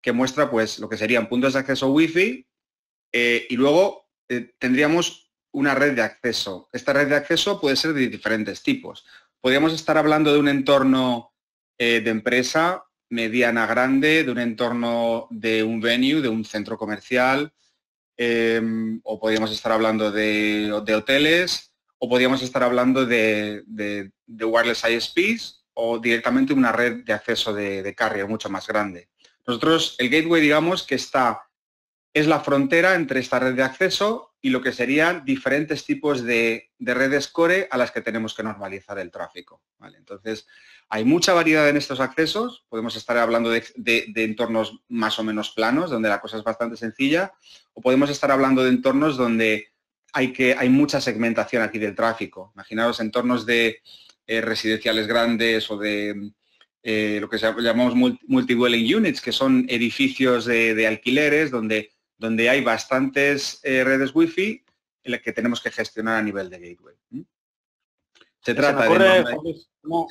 que muestra pues lo que serían puntos de acceso wifi eh, y luego tendríamos una red de acceso. Esta red de acceso puede ser de diferentes tipos. Podríamos estar hablando de un entorno eh, de empresa mediana grande, de un entorno de un venue, de un centro comercial, em, o podríamos estar hablando de, hoteles, o podríamos estar hablando de, de, wireless ISPs o directamente una red de acceso de, carrier mucho más grande. Nosotros, el gateway, digamos que está, es la frontera entre esta red de acceso y lo que serían diferentes tipos de, redes core a las que tenemos que normalizar el tráfico. ¿vale? Entonces, hay mucha variedad en estos accesos, podemos estar hablando de, entornos más o menos planos, donde la cosa es bastante sencilla, o podemos estar hablando de entornos donde hay, que, hay mucha segmentación aquí del tráfico. Imaginaos entornos de eh, residenciales grandes o de eh, lo que llamamos multi-dwelling units, que son edificios de alquileres donde donde hay bastantes eh, redes wifi en las que tenemos que gestionar a nivel de gateway. Se trata de... una,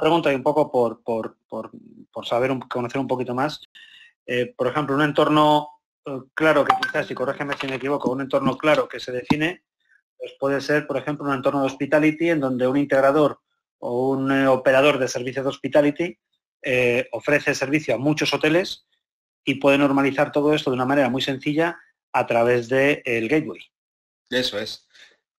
pregunta y un poco por, saber, conocer un poquito más. Eh, por ejemplo, un entorno eh, claro que quizás, y corrígeme si me equivoco, un entorno claro que se define, pues puede ser, por ejemplo, un entorno de hospitality en donde un integrador o un operador de servicios de hospitality ofrece servicio a muchos hoteles y puede normalizar todo esto de una manera muy sencilla a través del gateway. Eso es.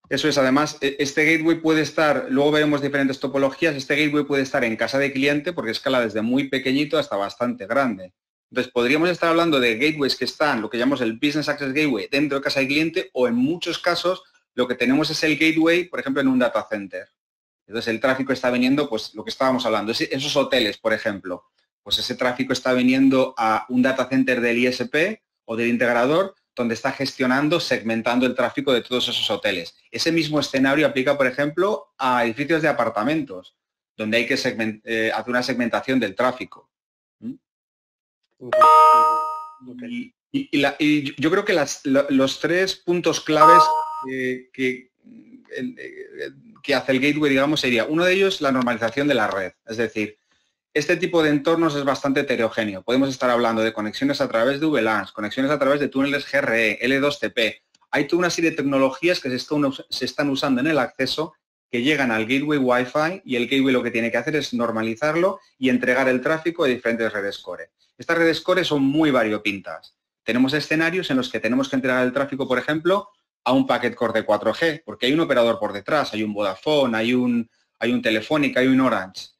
Eso es, además, e, este gateway puede estar, luego veremos diferentes topologías, este gateway puede estar en casa de cliente porque escala desde muy pequeñito hasta bastante grande. Entonces, podríamos estar hablando de gateways que están, lo que llamamos el Business Access Gateway, dentro de casa de cliente o en muchos casos lo que tenemos es el gateway, por ejemplo, en un data center. Entonces, el tráfico está viniendo, pues lo que estábamos hablando, esos hoteles, por ejemplo pues ese tráfico está viniendo a un data center del ISP o del integrador donde está gestionando, segmentando el tráfico de todos esos hoteles. Ese mismo escenario aplica, por ejemplo, a edificios de apartamentos, donde hay que eh, hacer una segmentación del tráfico. ¿Mm? Y, yo creo que los tres puntos claves que, eh, que hace el gateway, digamos, sería, uno de ellos la normalización de la red, es decir, este tipo de entornos es bastante heterogéneo. Podemos estar hablando de conexiones a través de VLANs, conexiones a través de túneles GRE, l 2 cp Hay toda una serie de tecnologías que se están usando en el acceso que llegan al gateway Wi-Fi y el gateway lo que tiene que hacer es normalizarlo y entregar el tráfico a diferentes redes core. Estas redes core son muy variopintas. Tenemos escenarios en los que tenemos que entregar el tráfico, por ejemplo, a un packet core de 4G, porque hay un operador por detrás, hay un Vodafone, hay un, hay un Telefónica, hay un Orange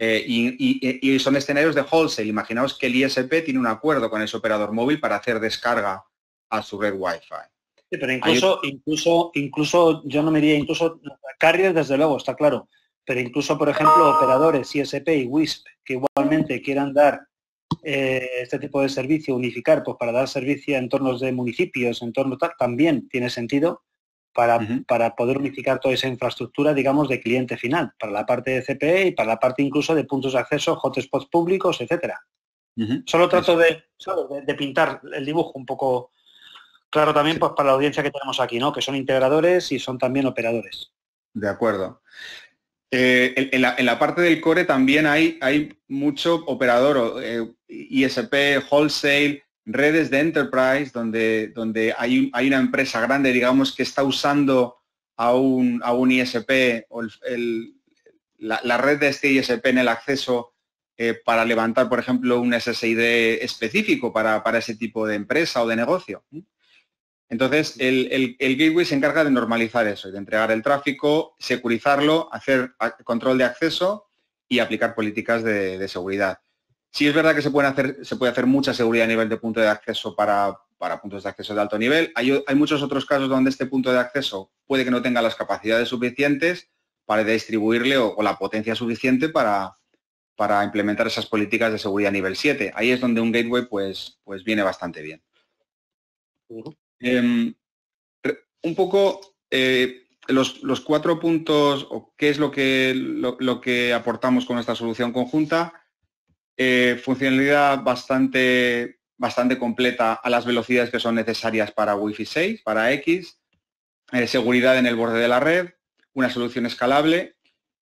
eh, y, son escenarios de wholesale. Imaginaos que el ISP tiene un acuerdo con ese operador móvil para hacer descarga a su red Wi-Fi. pero incluso, incluso, incluso, yo no me diría, incluso carriers desde luego, está claro. Pero incluso, por ejemplo, operadores ISP y WISP, que igualmente quieran dar eh, este tipo de servicio, unificar, pues para dar servicio a entornos de municipios, entornos tal, también tiene sentido para, poder unificar toda esa infraestructura, digamos, de cliente final, para la parte de CPE y para la parte incluso de puntos de acceso, hotspots públicos, etcétera. Solo trato de, pintar el dibujo un poco claro también pues, para la audiencia que tenemos aquí, ¿no? Que son integradores y son también operadores. De acuerdo. Eh, en, la, parte del core también hay, mucho operador, eh, ISP, wholesale, redes de enterprise donde, donde hay, hay, una empresa grande, digamos, que está usando a un, ISP o la, red de este ISP en el acceso eh, para levantar, por ejemplo, un SSID específico para, ese tipo de empresa o de negocio. Entonces, el, gateway se encarga de normalizar eso, de entregar el tráfico, securizarlo, hacer control de acceso y aplicar políticas de seguridad. Sí, es verdad que se, puede hacer mucha seguridad a nivel de punto de acceso para, puntos de acceso de alto nivel. Hay, muchos otros casos donde este punto de acceso puede que no tenga las capacidades suficientes para distribuirle o, la potencia suficiente para, implementar esas políticas de seguridad nivel 7. Ahí es donde un gateway pues, pues viene bastante bien. Em, un poco eh, los, cuatro puntos o qué es lo que aportamos con esta solución conjunta. Eh, funcionalidad bastante, bastante completa a las velocidades que son necesarias para Wi-Fi 6, para X, eh, seguridad en el borde de la red, una solución escalable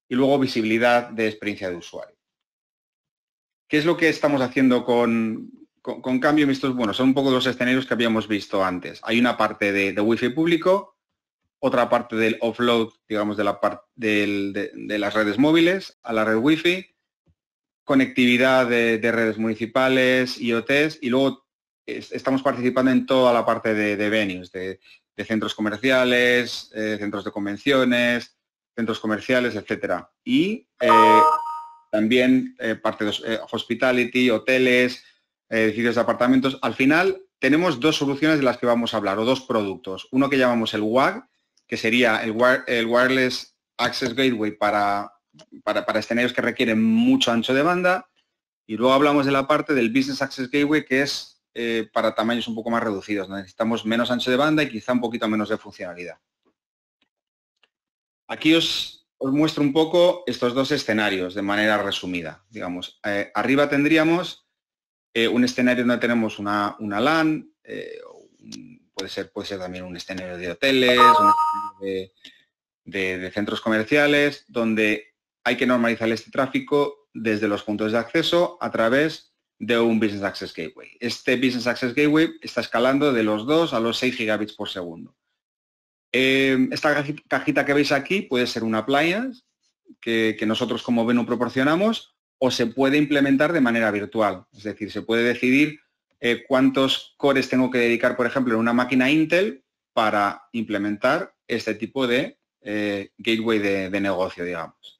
y luego visibilidad de experiencia de usuario. ¿Qué es lo que estamos haciendo con, con, cambio? Estos, bueno, son un poco los escenarios que habíamos visto antes. Hay una parte de, de Wi-Fi público, otra parte del offload, digamos, de, la de, de, las redes móviles a la red Wi-Fi, conectividad de, redes municipales, IoTs, y luego estamos participando en toda la parte de, venues, de, centros comerciales, eh, centros de convenciones, centros comerciales, etcétera. Y eh, también eh, parte de hospitality, hoteles, edificios de apartamentos. Al final tenemos dos soluciones de las que vamos a hablar, o dos productos. Uno que llamamos el WAG, que sería el Wireless Access Gateway para para, para escenarios que requieren mucho ancho de banda. Y luego hablamos de la parte del Business Access Gateway, que es eh, para tamaños un poco más reducidos. Necesitamos menos ancho de banda y quizá un poquito menos de funcionalidad. Aquí os, os muestro un poco estos dos escenarios de manera resumida. Digamos, eh, arriba tendríamos eh, un escenario donde tenemos una, una LAN, puede, ser, puede ser también un escenario de hoteles, un escenario de, de centros comerciales, donde hay que normalizar este tráfico desde los puntos de acceso a través de un Business Access Gateway. Este Business Access Gateway está escalando de los 2 a los 6 gigabits por segundo. Em, esta cajita que veis aquí puede ser una appliance que, nosotros como Venu proporcionamos o se puede implementar de manera virtual. Es decir, se puede decidir eh, cuántos cores tengo que dedicar, por ejemplo, en una máquina Intel para implementar este tipo de eh, gateway de negocio, digamos.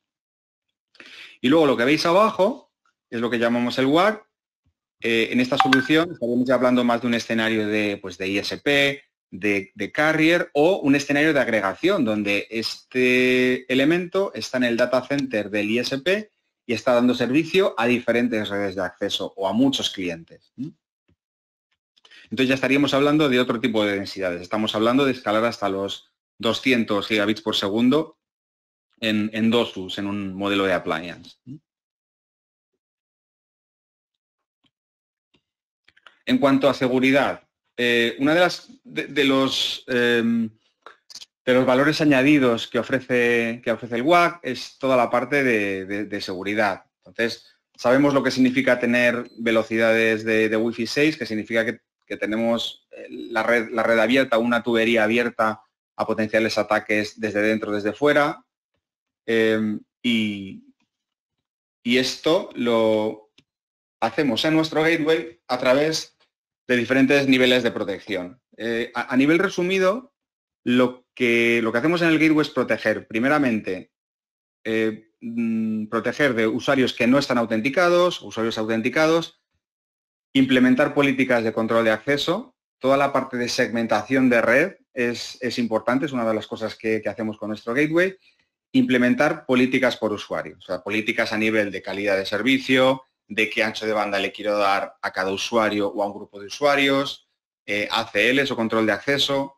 Y luego lo que veis abajo es lo que llamamos el WAC. Eh, en esta solución estaríamos ya hablando más de un escenario de, pues, de ISP, de, carrier o un escenario de agregación donde este elemento está en el data center del ISP y está dando servicio a diferentes redes de acceso o a muchos clientes. Entonces ya estaríamos hablando de otro tipo de densidades. Estamos hablando de escalar hasta los 200 gigabits por segundo en, dos DOSUS, en un modelo de appliance. En cuanto a seguridad, uno eh, una de las de, los em, de los valores añadidos que ofrece, que ofrece el WAC es toda la parte de, seguridad. Entonces, sabemos lo que significa tener velocidades de, de Wi-Fi 6, que significa que, que, tenemos eh, la red, la red abierta, una tubería abierta a potenciales ataques desde dentro, desde fuera. Em, y, esto lo hacemos en nuestro gateway a través de diferentes niveles de protección. Eh, a, nivel resumido, lo que, hacemos en el gateway es proteger, primeramente, eh, mm, proteger de usuarios que no están autenticados, usuarios autenticados, implementar políticas de control de acceso, toda la parte de segmentación de red es, importante, es una de las cosas que hacemos con nuestro gateway, implementar políticas por usuario, o sea, políticas a nivel de calidad de servicio, de qué ancho de banda le quiero dar a cada usuario o a un grupo de usuarios, eh, ACLs o control de acceso,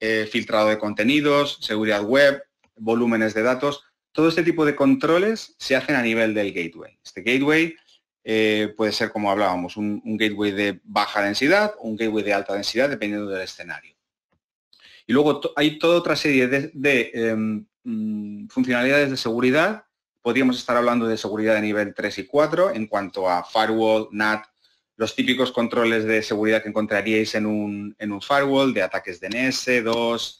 eh, filtrado de contenidos, seguridad web, volúmenes de datos. Todo este tipo de controles se hacen a nivel del gateway. Este gateway eh, puede ser, como hablábamos, un, gateway de baja densidad o un gateway de alta densidad, dependiendo del escenario. Y luego hay toda otra serie de em, Mm, funcionalidades de seguridad, podríamos estar hablando de seguridad de nivel 3 y 4 en cuanto a firewall, NAT, los típicos controles de seguridad que encontraríais en un, en un firewall, de ataques DNS, 2,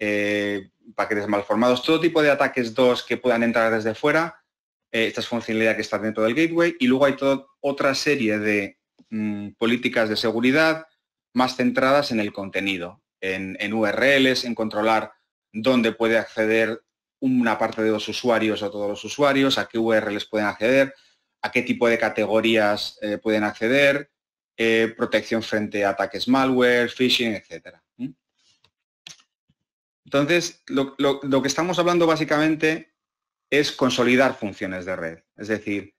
eh, paquetes malformados, todo tipo de ataques 2 que puedan entrar desde fuera, estas eh, esta es funcionalidad que está dentro del gateway, y luego hay toda otra serie de mm, políticas de seguridad más centradas en el contenido, en, en URLs, en controlar dónde puede acceder una parte de los usuarios o todos los usuarios, a qué URLs pueden acceder, a qué tipo de categorías eh, pueden acceder, eh, protección frente a ataques malware, phishing, etc. Entonces, lo que estamos hablando básicamente es consolidar funciones de red. Es decir,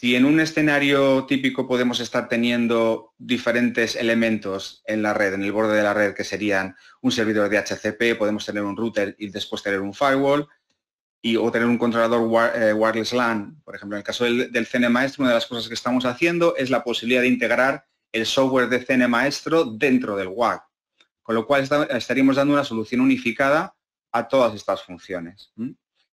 si en un escenario típico podemos estar teniendo diferentes elementos en la red, en el borde de la red, que serían un servidor de HCP, podemos tener un router y después tener un firewall, y, o tener un controlador eh, wireless LAN. Por ejemplo, en el caso del, del CN Maestro, una de las cosas que estamos haciendo es la posibilidad de integrar el software de CN Maestro dentro del WAC. con lo cual estaríamos dando una solución unificada a todas estas funciones.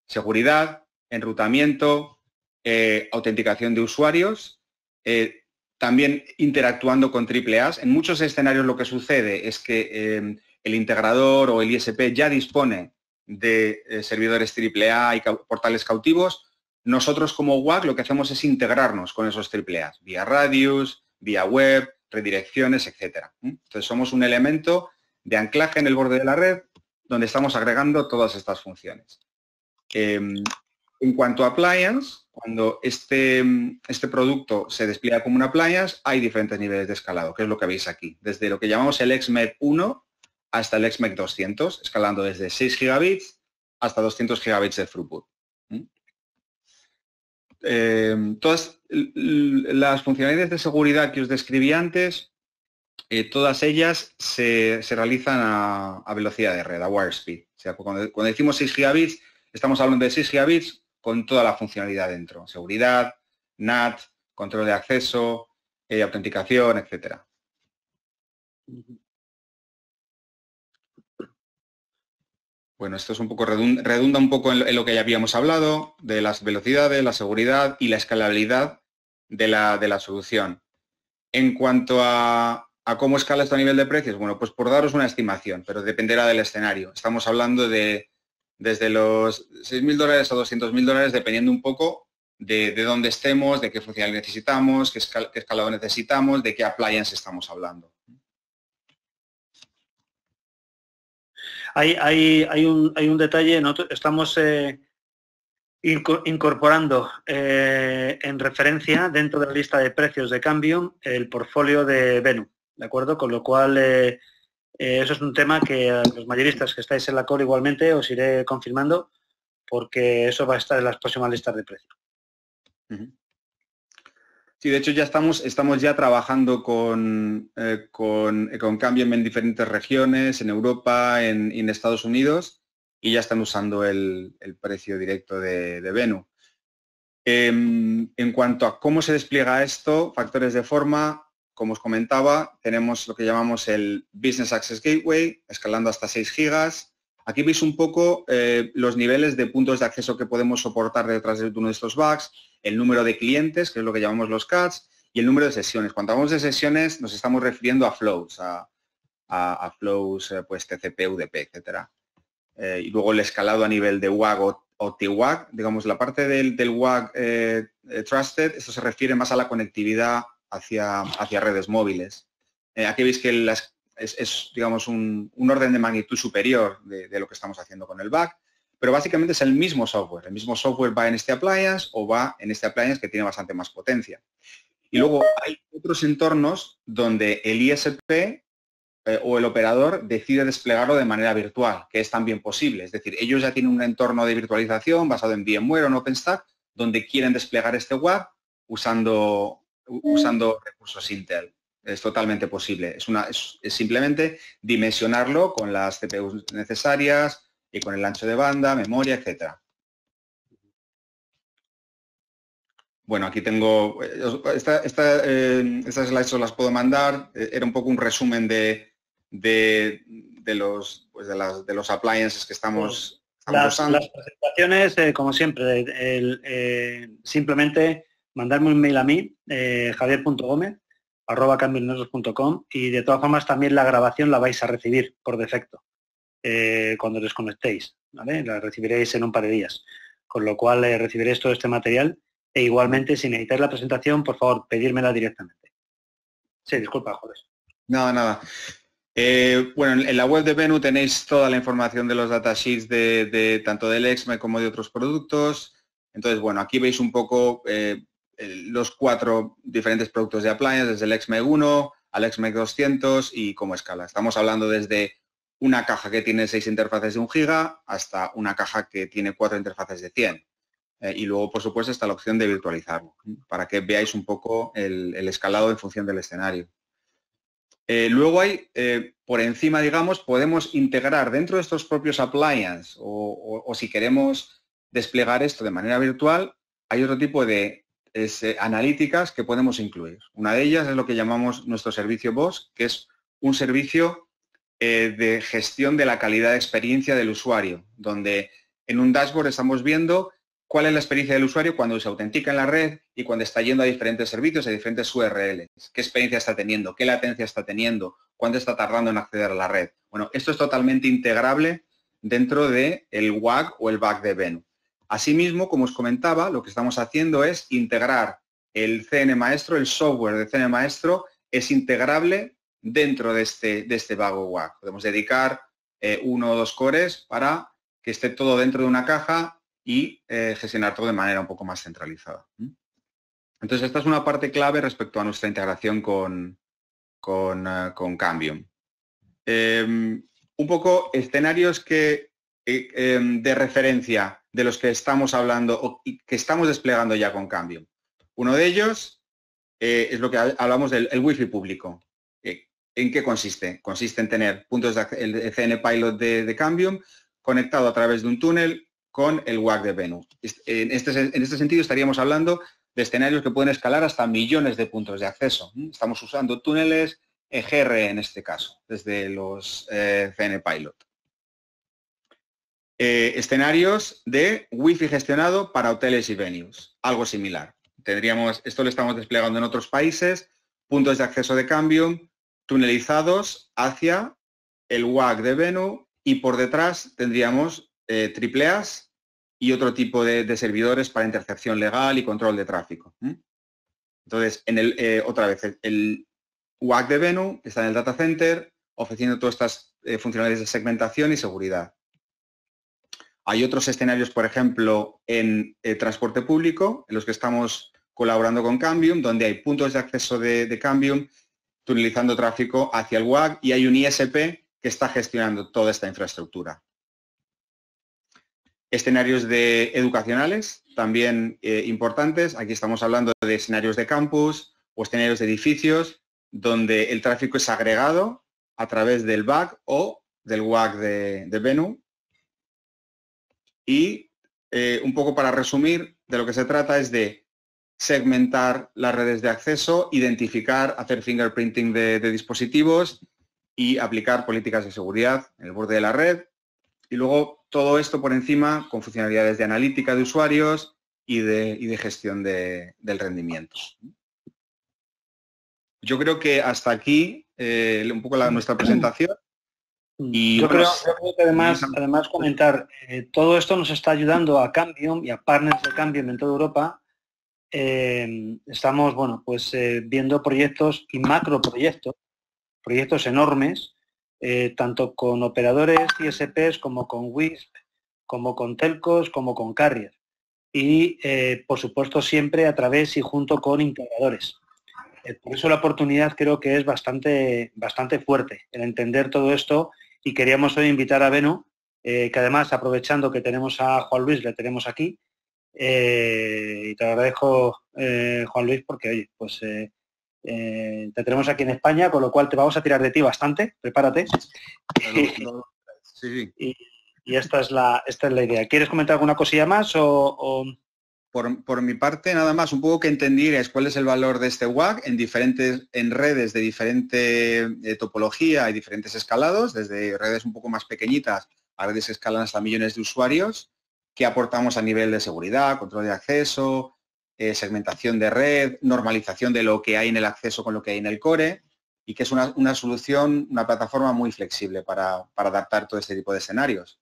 Seguridad, enrutamiento, eh, autenticación de usuarios, eh, también interactuando con AAA. En muchos escenarios lo que sucede es que em, el integrador o el ISP ya dispone de eh, servidores AAA y portales cautivos. Nosotros como WAC lo que hacemos es integrarnos con esos AAA, vía radius, vía web, redirecciones, etc. Entonces somos un elemento de anclaje en el borde de la red donde estamos agregando todas estas funciones. Em, en cuanto a appliance, cuando este, este producto se despliega como una appliance, hay diferentes niveles de escalado, que es lo que veis aquí. Desde lo que llamamos el XMEC 1 hasta el XMEC 200, escalando desde 6 gigabits hasta 200 gigabits de throughput. Em, todas las funcionalidades de seguridad que os describí antes, eh, todas ellas se, realizan a, velocidad de red, a wire speed. cuando, cuando decimos 6 gigabits, estamos hablando de 6 gigabits con toda la funcionalidad dentro. Seguridad, NAT, control de acceso, eh, autenticación, etcétera. Bueno, esto es un poco redunda, un poco en lo, que ya habíamos hablado, de las velocidades, la seguridad y la escalabilidad de la, solución. En cuanto a, a, cómo escala esto a nivel de precios, bueno, pues por daros una estimación, pero dependerá del escenario. Estamos hablando de desde los 6.000 dólares a 200.000 dólares, dependiendo un poco de, dónde estemos, de qué funcional necesitamos, qué, escalado necesitamos, de qué appliance estamos hablando. Hay, hay, un, detalle, estamos eh, incorporando eh, en referencia dentro de la lista de precios de cambio el portfolio de Venu, ¿de acuerdo? Con lo cual... Eh, eh, eso es un tema que los mayoristas que estáis en la core igualmente os iré confirmando porque eso va a estar en las próximas listas de precio. Sí, de hecho ya estamos, estamos ya trabajando con, eh, eh en diferentes regiones, en Europa, en, en, Estados Unidos, y ya están usando el, precio directo de, Venu. Em, en cuanto a cómo se despliega esto, factores de forma, como os comentaba, tenemos lo que llamamos el Business Access Gateway, escalando hasta 6 gigas. Aquí veis un poco eh, los niveles de puntos de acceso que podemos soportar detrás de uno de estos bugs, el número de clientes, que es lo que llamamos los CATs, y el número de sesiones. Cuando hablamos de sesiones nos estamos refiriendo a flows, a, flows eh, pues TCP, UDP, etc. Eh, y luego el escalado a nivel de WAG o, TWAG, digamos la parte del, WAG Trusted, esto se refiere más a la conectividad hacia, hacia redes móviles. Eh, aquí veis que es, digamos, un, orden de magnitud superior de, lo que estamos haciendo con el back, pero básicamente es el mismo software. El mismo software va en este appliance o va en este appliance que tiene bastante más potencia. Y luego hay otros entornos donde el ISP eh, o el operador decide desplegarlo de manera virtual, que es también posible. Es decir, ellos ya tienen un entorno de virtualización basado en VMware o en OpenStack, donde quieren desplegar este web usando Mm. usando recursos Intel. Es totalmente posible. Es, una, es, simplemente dimensionarlo con las CPUs necesarias y con el ancho de banda, memoria, etcétera. Bueno, aquí tengo, eh, esta, esta, eh, estas slides os las puedo mandar, eh, era un poco un resumen de, de, los, pues de, las, de, los appliances que estamos, pues, usando. Las presentaciones, como siempre, el, simplemente mandarme un mail a mí, eh, arroba y de todas formas también la grabación la vais a recibir por defecto eh, cuando desconectéis, ¿vale? La recibiréis en un par de días, con lo cual eh, recibiréis todo este material e igualmente si necesitáis la presentación, por favor, pedírmela directamente. Sí, disculpa, joder. Nada, nada. Eh, bueno, en la web de Venu tenéis toda la información de los datasheets de, de tanto del Exme como de otros productos. Entonces, bueno, aquí veis un poco los cuatro diferentes productos de appliance, desde el XMEG 1 al XMEG 200 y como escala. Estamos hablando desde una caja que tiene seis interfaces de un giga hasta una caja que tiene cuatro interfaces de 100. Eh, y luego, por supuesto, está la opción de virtualizarlo, para que veáis un poco el, escalado en función del escenario. Eh, luego hay, eh, por encima, digamos, podemos integrar dentro de estos propios appliance, o si queremos desplegar esto de manera virtual, hay otro tipo de eh, analíticas que podemos incluir. Una de ellas es lo que llamamos nuestro servicio BOS, que es un servicio eh, de gestión de la calidad de experiencia del usuario, donde en un dashboard estamos viendo cuál es la experiencia del usuario cuando se autentica en la red y cuando está yendo a diferentes servicios, a diferentes URLs. ¿Qué experiencia está teniendo? ¿Qué latencia está teniendo? ¿Cuánto está tardando en acceder a la red? Bueno, esto es totalmente integrable dentro del el WAG o el BAC de Venus. Asimismo, como os comentaba, lo que estamos haciendo es integrar el CN Maestro, el software de CN Maestro es integrable dentro de este, de este vago Podemos dedicar eh, uno o dos cores para que esté todo dentro de una caja y eh, gestionar todo de manera un poco más centralizada. Entonces, esta es una parte clave respecto a nuestra integración con, con, eh, Cambium. Em, un poco escenarios que, em, de referencia de los que estamos hablando o que estamos desplegando ya con Cambium. Uno de ellos eh, es lo que hablamos del wi wifi público. Eh, ¿En qué consiste? Consiste en tener puntos de el CN Pilot de, Cambium conectado a través de un túnel con el WAC de Venus. Este en este, sentido estaríamos hablando de escenarios que pueden escalar hasta millones de puntos de acceso. Estamos usando túneles EGR e en este caso, desde los eh, CN Pilot. Eh, escenarios de wifi gestionado para hoteles y venues, algo similar. Tendríamos, esto lo estamos desplegando en otros países, puntos de acceso de cambio tunelizados hacia el WAC de Venu y por detrás tendríamos eh, triple A's y otro tipo de, servidores para intercepción legal y control de tráfico. Entonces, en el, eh, otra vez, el WAC de Venu está en el data center ofreciendo todas estas funcionalidades de segmentación y seguridad hay otros escenarios, por ejemplo, en eh, transporte público, en los que estamos colaborando con Cambium, donde hay puntos de acceso de, Cambium tunelizando tráfico hacia el WAG, y hay un ISP que está gestionando toda esta infraestructura. Escenarios de educacionales, también eh, importantes. Aquí estamos hablando de escenarios de campus o escenarios de edificios donde el tráfico es agregado a través del WAG o del WAG de, de y eh, un poco para resumir, de lo que se trata es de segmentar las redes de acceso, identificar, hacer fingerprinting de, dispositivos y aplicar políticas de seguridad en el borde de la red. Y luego todo esto por encima con funcionalidades de analítica de usuarios y de, gestión del rendimiento. Yo creo que hasta aquí eh, un poco la, nuestra *clears throat* presentación yo, creo, que además, además comentar, eh, todo esto nos está ayudando a Cambium y a partners de Cambium en toda Europa. Eh, estamos bueno, pues eh, viendo proyectos y macro proyectos proyectos enormes, tanto con operadores ISPs como con WISP, como con telcos, como con Carrier, Y por supuesto siempre a través y junto con integradores por eso la oportunidad creo que es bastante, bastante fuerte, el entender todo esto y queríamos hoy invitar a Beno, eh, que además, aprovechando que tenemos a Juan Luis, le tenemos aquí. Eh, y te agradezco, eh, Juan Luis, porque, oye, pues te tenemos aquí en España, con lo cual te vamos a tirar de ti bastante, prepárate. *laughs* Y, esta, es la, esta es la idea. ¿Quieres comentar alguna cosilla más o por, mi parte, nada más, un poco que es cuál es el valor de este WAG en diferentes, en redes de diferente eh, topología y diferentes escalados, desde redes un poco más pequeñitas a redes que escalan hasta millones de usuarios, que aportamos a nivel de seguridad, control de acceso, eh, segmentación de red, normalización de lo que hay en el acceso con lo que hay en el core, y que es una, solución, una plataforma muy flexible para adaptar todo este tipo de escenarios.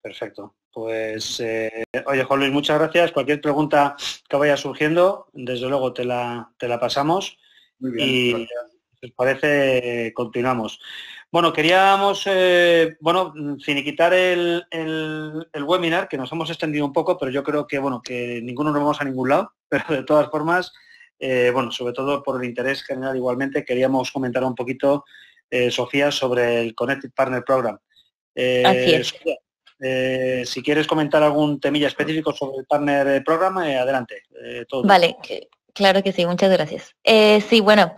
Perfecto. Pues, eh, oye, Juan Luis, muchas gracias. Cualquier pregunta que vaya surgiendo, desde luego te la, pasamos. y, si os parece, continuamos. Bueno, queríamos, eh, bueno, finiquitar el, el, webinar, que nos hemos extendido un poco, pero yo creo que, bueno, que ninguno nos vamos a ningún lado, *laughs* pero de todas formas, eh, bueno, sobre todo por el interés general igualmente, queríamos comentar un poquito, Sofía, sobre el Connected Partner Program. Así eh, si quieres comentar algún temilla específico sobre el partner eh, programa, eh, adelante. vale, claro que sí, muchas gracias. sí, bueno,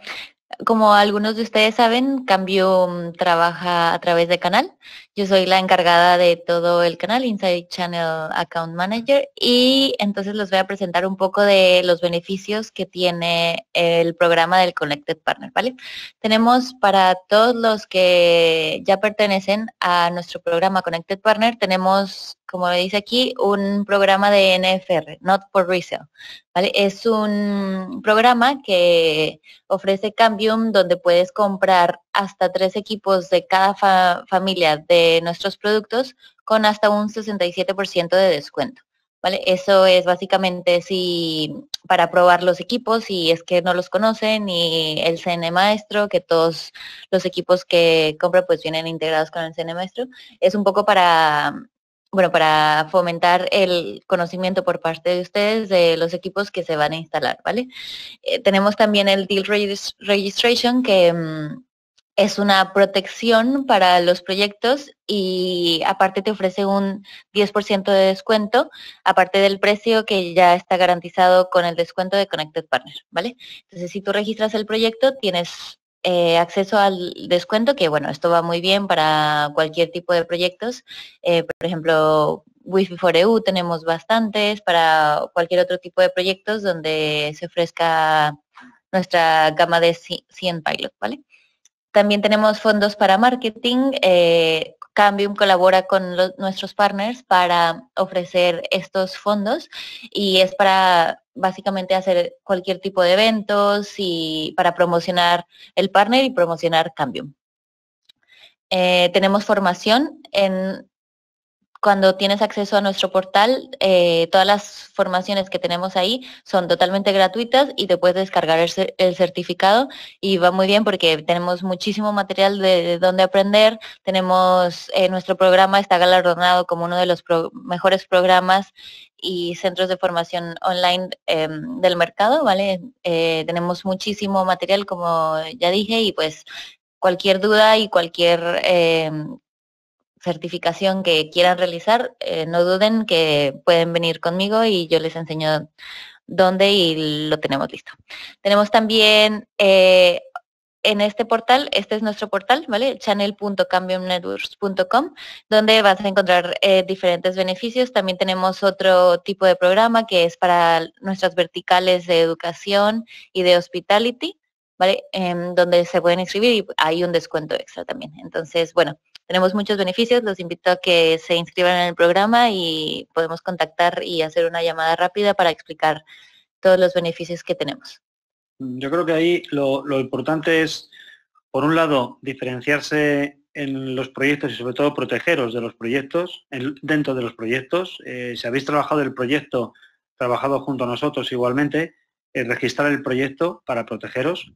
como algunos de ustedes saben, Cambio mm, trabaja a través de canal yo soy la encargada de todo el canal, Inside Channel Account Manager, y entonces les voy a presentar un poco de los beneficios que tiene el programa del Connected Partner, ¿vale? Tenemos para todos los que ya pertenecen a nuestro programa Connected Partner, tenemos, como dice aquí, un programa de NFR, Not for Resale, ¿vale? Es un programa que ofrece Cambium donde puedes comprar hasta tres equipos de cada familia de nuestros productos con hasta un 67% de descuento. ¿Vale? Eso es básicamente si para probar los equipos, si es que no los conocen, y el CN Maestro, que todos los equipos que compra pues vienen integrados con el CN Maestro. Es un poco para, bueno, para fomentar el conocimiento por parte de ustedes de los equipos que se van a instalar, ¿vale? Eh, tenemos también el Deal Registration, que... Mm, es una protección para los proyectos y aparte te ofrece un 10% de descuento, aparte del precio que ya está garantizado con el descuento de Connected Partner, ¿vale? Entonces, si tú registras el proyecto, tienes eh, acceso al descuento, que bueno, esto va muy bien para cualquier tipo de proyectos. Eh, por ejemplo, Wi-Fi for EU tenemos bastantes, para cualquier otro tipo de proyectos donde se ofrezca nuestra gama de 100 Pilot, ¿vale? También tenemos fondos para marketing. Eh, Cambium colabora con nuestros partners para ofrecer estos fondos y es para básicamente hacer cualquier tipo de eventos y para promocionar el partner y promocionar Cambium. Eh, tenemos formación en cuando tienes acceso a nuestro portal, eh, todas las formaciones que tenemos ahí son totalmente gratuitas y te puedes descargar el, certificado y va muy bien porque tenemos muchísimo material de, dónde aprender, tenemos eh, nuestro programa está galardonado como uno de los mejores programas y centros de formación online em, del mercado, ¿vale? Eh, tenemos muchísimo material, como ya dije, y pues cualquier duda y cualquier em, certificación que quieran realizar, eh, no duden que pueden venir conmigo y yo les enseño dónde y lo tenemos listo. Tenemos también eh, en este portal, este es nuestro portal, ¿vale? channel.cambiumnetworks.com, donde vas a encontrar eh, diferentes beneficios. También tenemos otro tipo de programa que es para nuestras verticales de educación y de hospitality. ¿vale? Em, donde se pueden inscribir y hay un descuento extra también. Entonces, bueno, tenemos muchos beneficios, los invito a que se inscriban en el programa y podemos contactar y hacer una llamada rápida para explicar todos los beneficios que tenemos. Mm, yo creo que ahí lo, importante es, por un lado, diferenciarse en los proyectos y sobre todo protegeros de los proyectos, dentro de los proyectos. Eh, si habéis trabajado el proyecto, trabajado junto a nosotros igualmente, eh, registrar el proyecto para protegeros,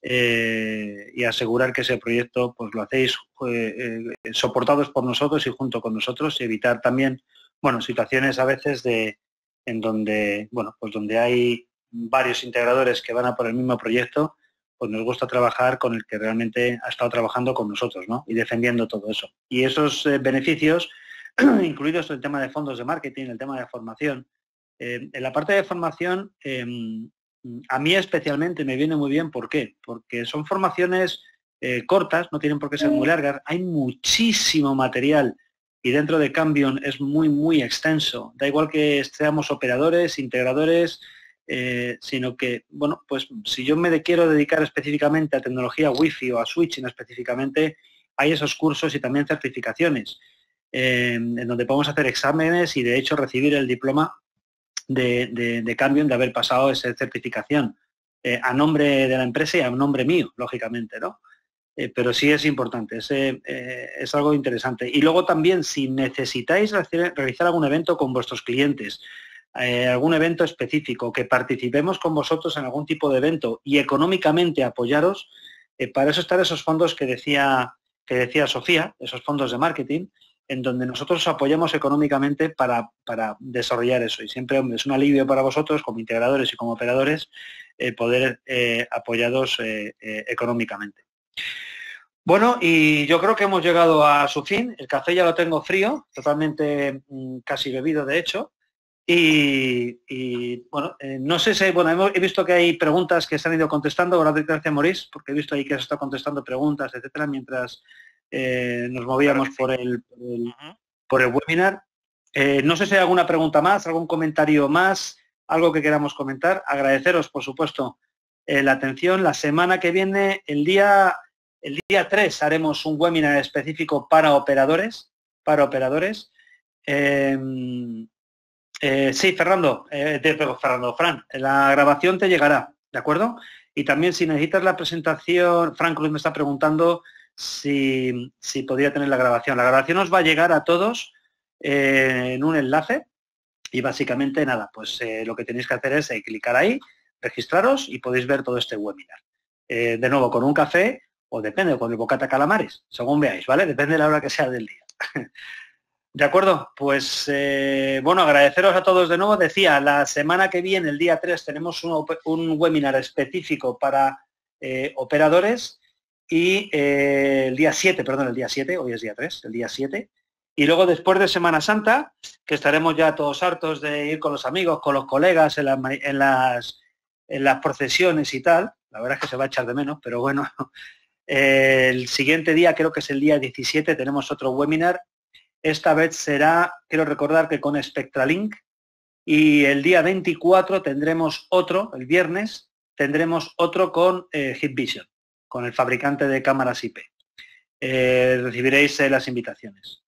eh, y asegurar que ese proyecto pues lo hacéis eh, eh, soportados por nosotros y junto con nosotros y evitar también bueno situaciones a veces de en donde bueno pues donde hay varios integradores que van a por el mismo proyecto pues nos gusta trabajar con el que realmente ha estado trabajando con nosotros y defendiendo todo eso y esos beneficios *clears throat* incluidos el tema de fondos de marketing el tema de formación en la parte de formación em, Mm, a mí especialmente me viene muy bien, ¿por qué? Porque son formaciones eh, cortas, no tienen por qué ser muy largas, hay muchísimo material y dentro de Cambion es muy, muy extenso. Da igual que seamos operadores, integradores, eh, sino que, bueno, pues si yo me quiero dedicar específicamente a tecnología Wi-Fi o a switching específicamente, hay esos cursos y también certificaciones, eh, en donde podemos hacer exámenes y de hecho recibir el diploma de, cambio de haber pasado esa certificación eh, a nombre de la empresa y a nombre mío, lógicamente, ¿no? Eh, pero sí es importante, es, eh, es, algo interesante. Y luego también, si necesitáis realizar algún evento con vuestros clientes, algún evento específico, que participemos con vosotros en algún tipo de evento y económicamente apoyaros, para eso están esos fondos que decía, que decía Sofía, esos fondos de marketing, en donde nosotros apoyamos económicamente para, desarrollar eso. Y siempre es un alivio para vosotros, como integradores y como operadores, eh, poder eh, apoyados eh, eh, económicamente. Bueno, y yo creo que hemos llegado a su fin. El café ya lo tengo frío, totalmente mm, casi bebido, de hecho. Y, bueno, no sé si, bueno, he visto que hay preguntas que se han ido contestando, gracias Morís, porque he visto ahí que se está contestando preguntas, etcétera, mientras eh, nos movíamos por, el, por, el, webinar. Eh, no sé si hay alguna pregunta más, algún comentario más, algo que queramos comentar. Agradeceros, por supuesto, eh, la atención. La semana que viene, el día, el día 3, haremos un webinar específico para operadores. Para operadores. Em, sí, Fernando, de, Fernando, Fran, la grabación te llegará, ¿de acuerdo? Y también si necesitas la presentación, Frank Luis me está preguntando si, si podría tener la grabación. La grabación os va a llegar a todos eh, en un enlace y básicamente nada, pues eh, lo que tenéis que hacer es eh, clicar ahí, registraros y podéis ver todo este webinar. de nuevo, con un café o depende, con el bocata calamares, según veáis, ¿vale? Depende de la hora que sea del día. *laughs* De acuerdo, pues bueno, agradeceros a todos de nuevo. Decía, la semana que viene, el día 3, tenemos un, webinar específico para operadores y eh, el día 7, perdón, el día 7, hoy es día 3, el día 7. Y luego después de Semana Santa, que estaremos ya todos hartos de ir con los amigos, con los colegas, en las, en las, procesiones y tal, la verdad es que se va a echar de menos, pero bueno, *laughs* el siguiente día, creo que es el día 17, tenemos otro webinar. Esta vez será, quiero recordar que con Spectralink, y el día 24 tendremos otro, el viernes, tendremos otro con eh, Hit Vision con el fabricante de cámaras IP. Eh, recibiréis eh, las invitaciones.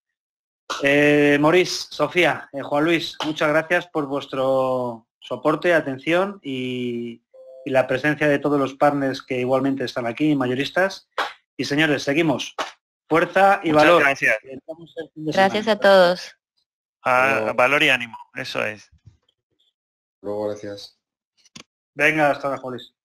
Eh, Maurice, Sofía, eh, Juan Luis, muchas gracias por vuestro soporte, atención y, la presencia de todos los partners que igualmente están aquí, mayoristas. Y señores, seguimos. Fuerza y valor. Gracias. a todos. Ah, valor y ánimo, eso es. Luego, gracias. Venga, hasta la Juan Luis.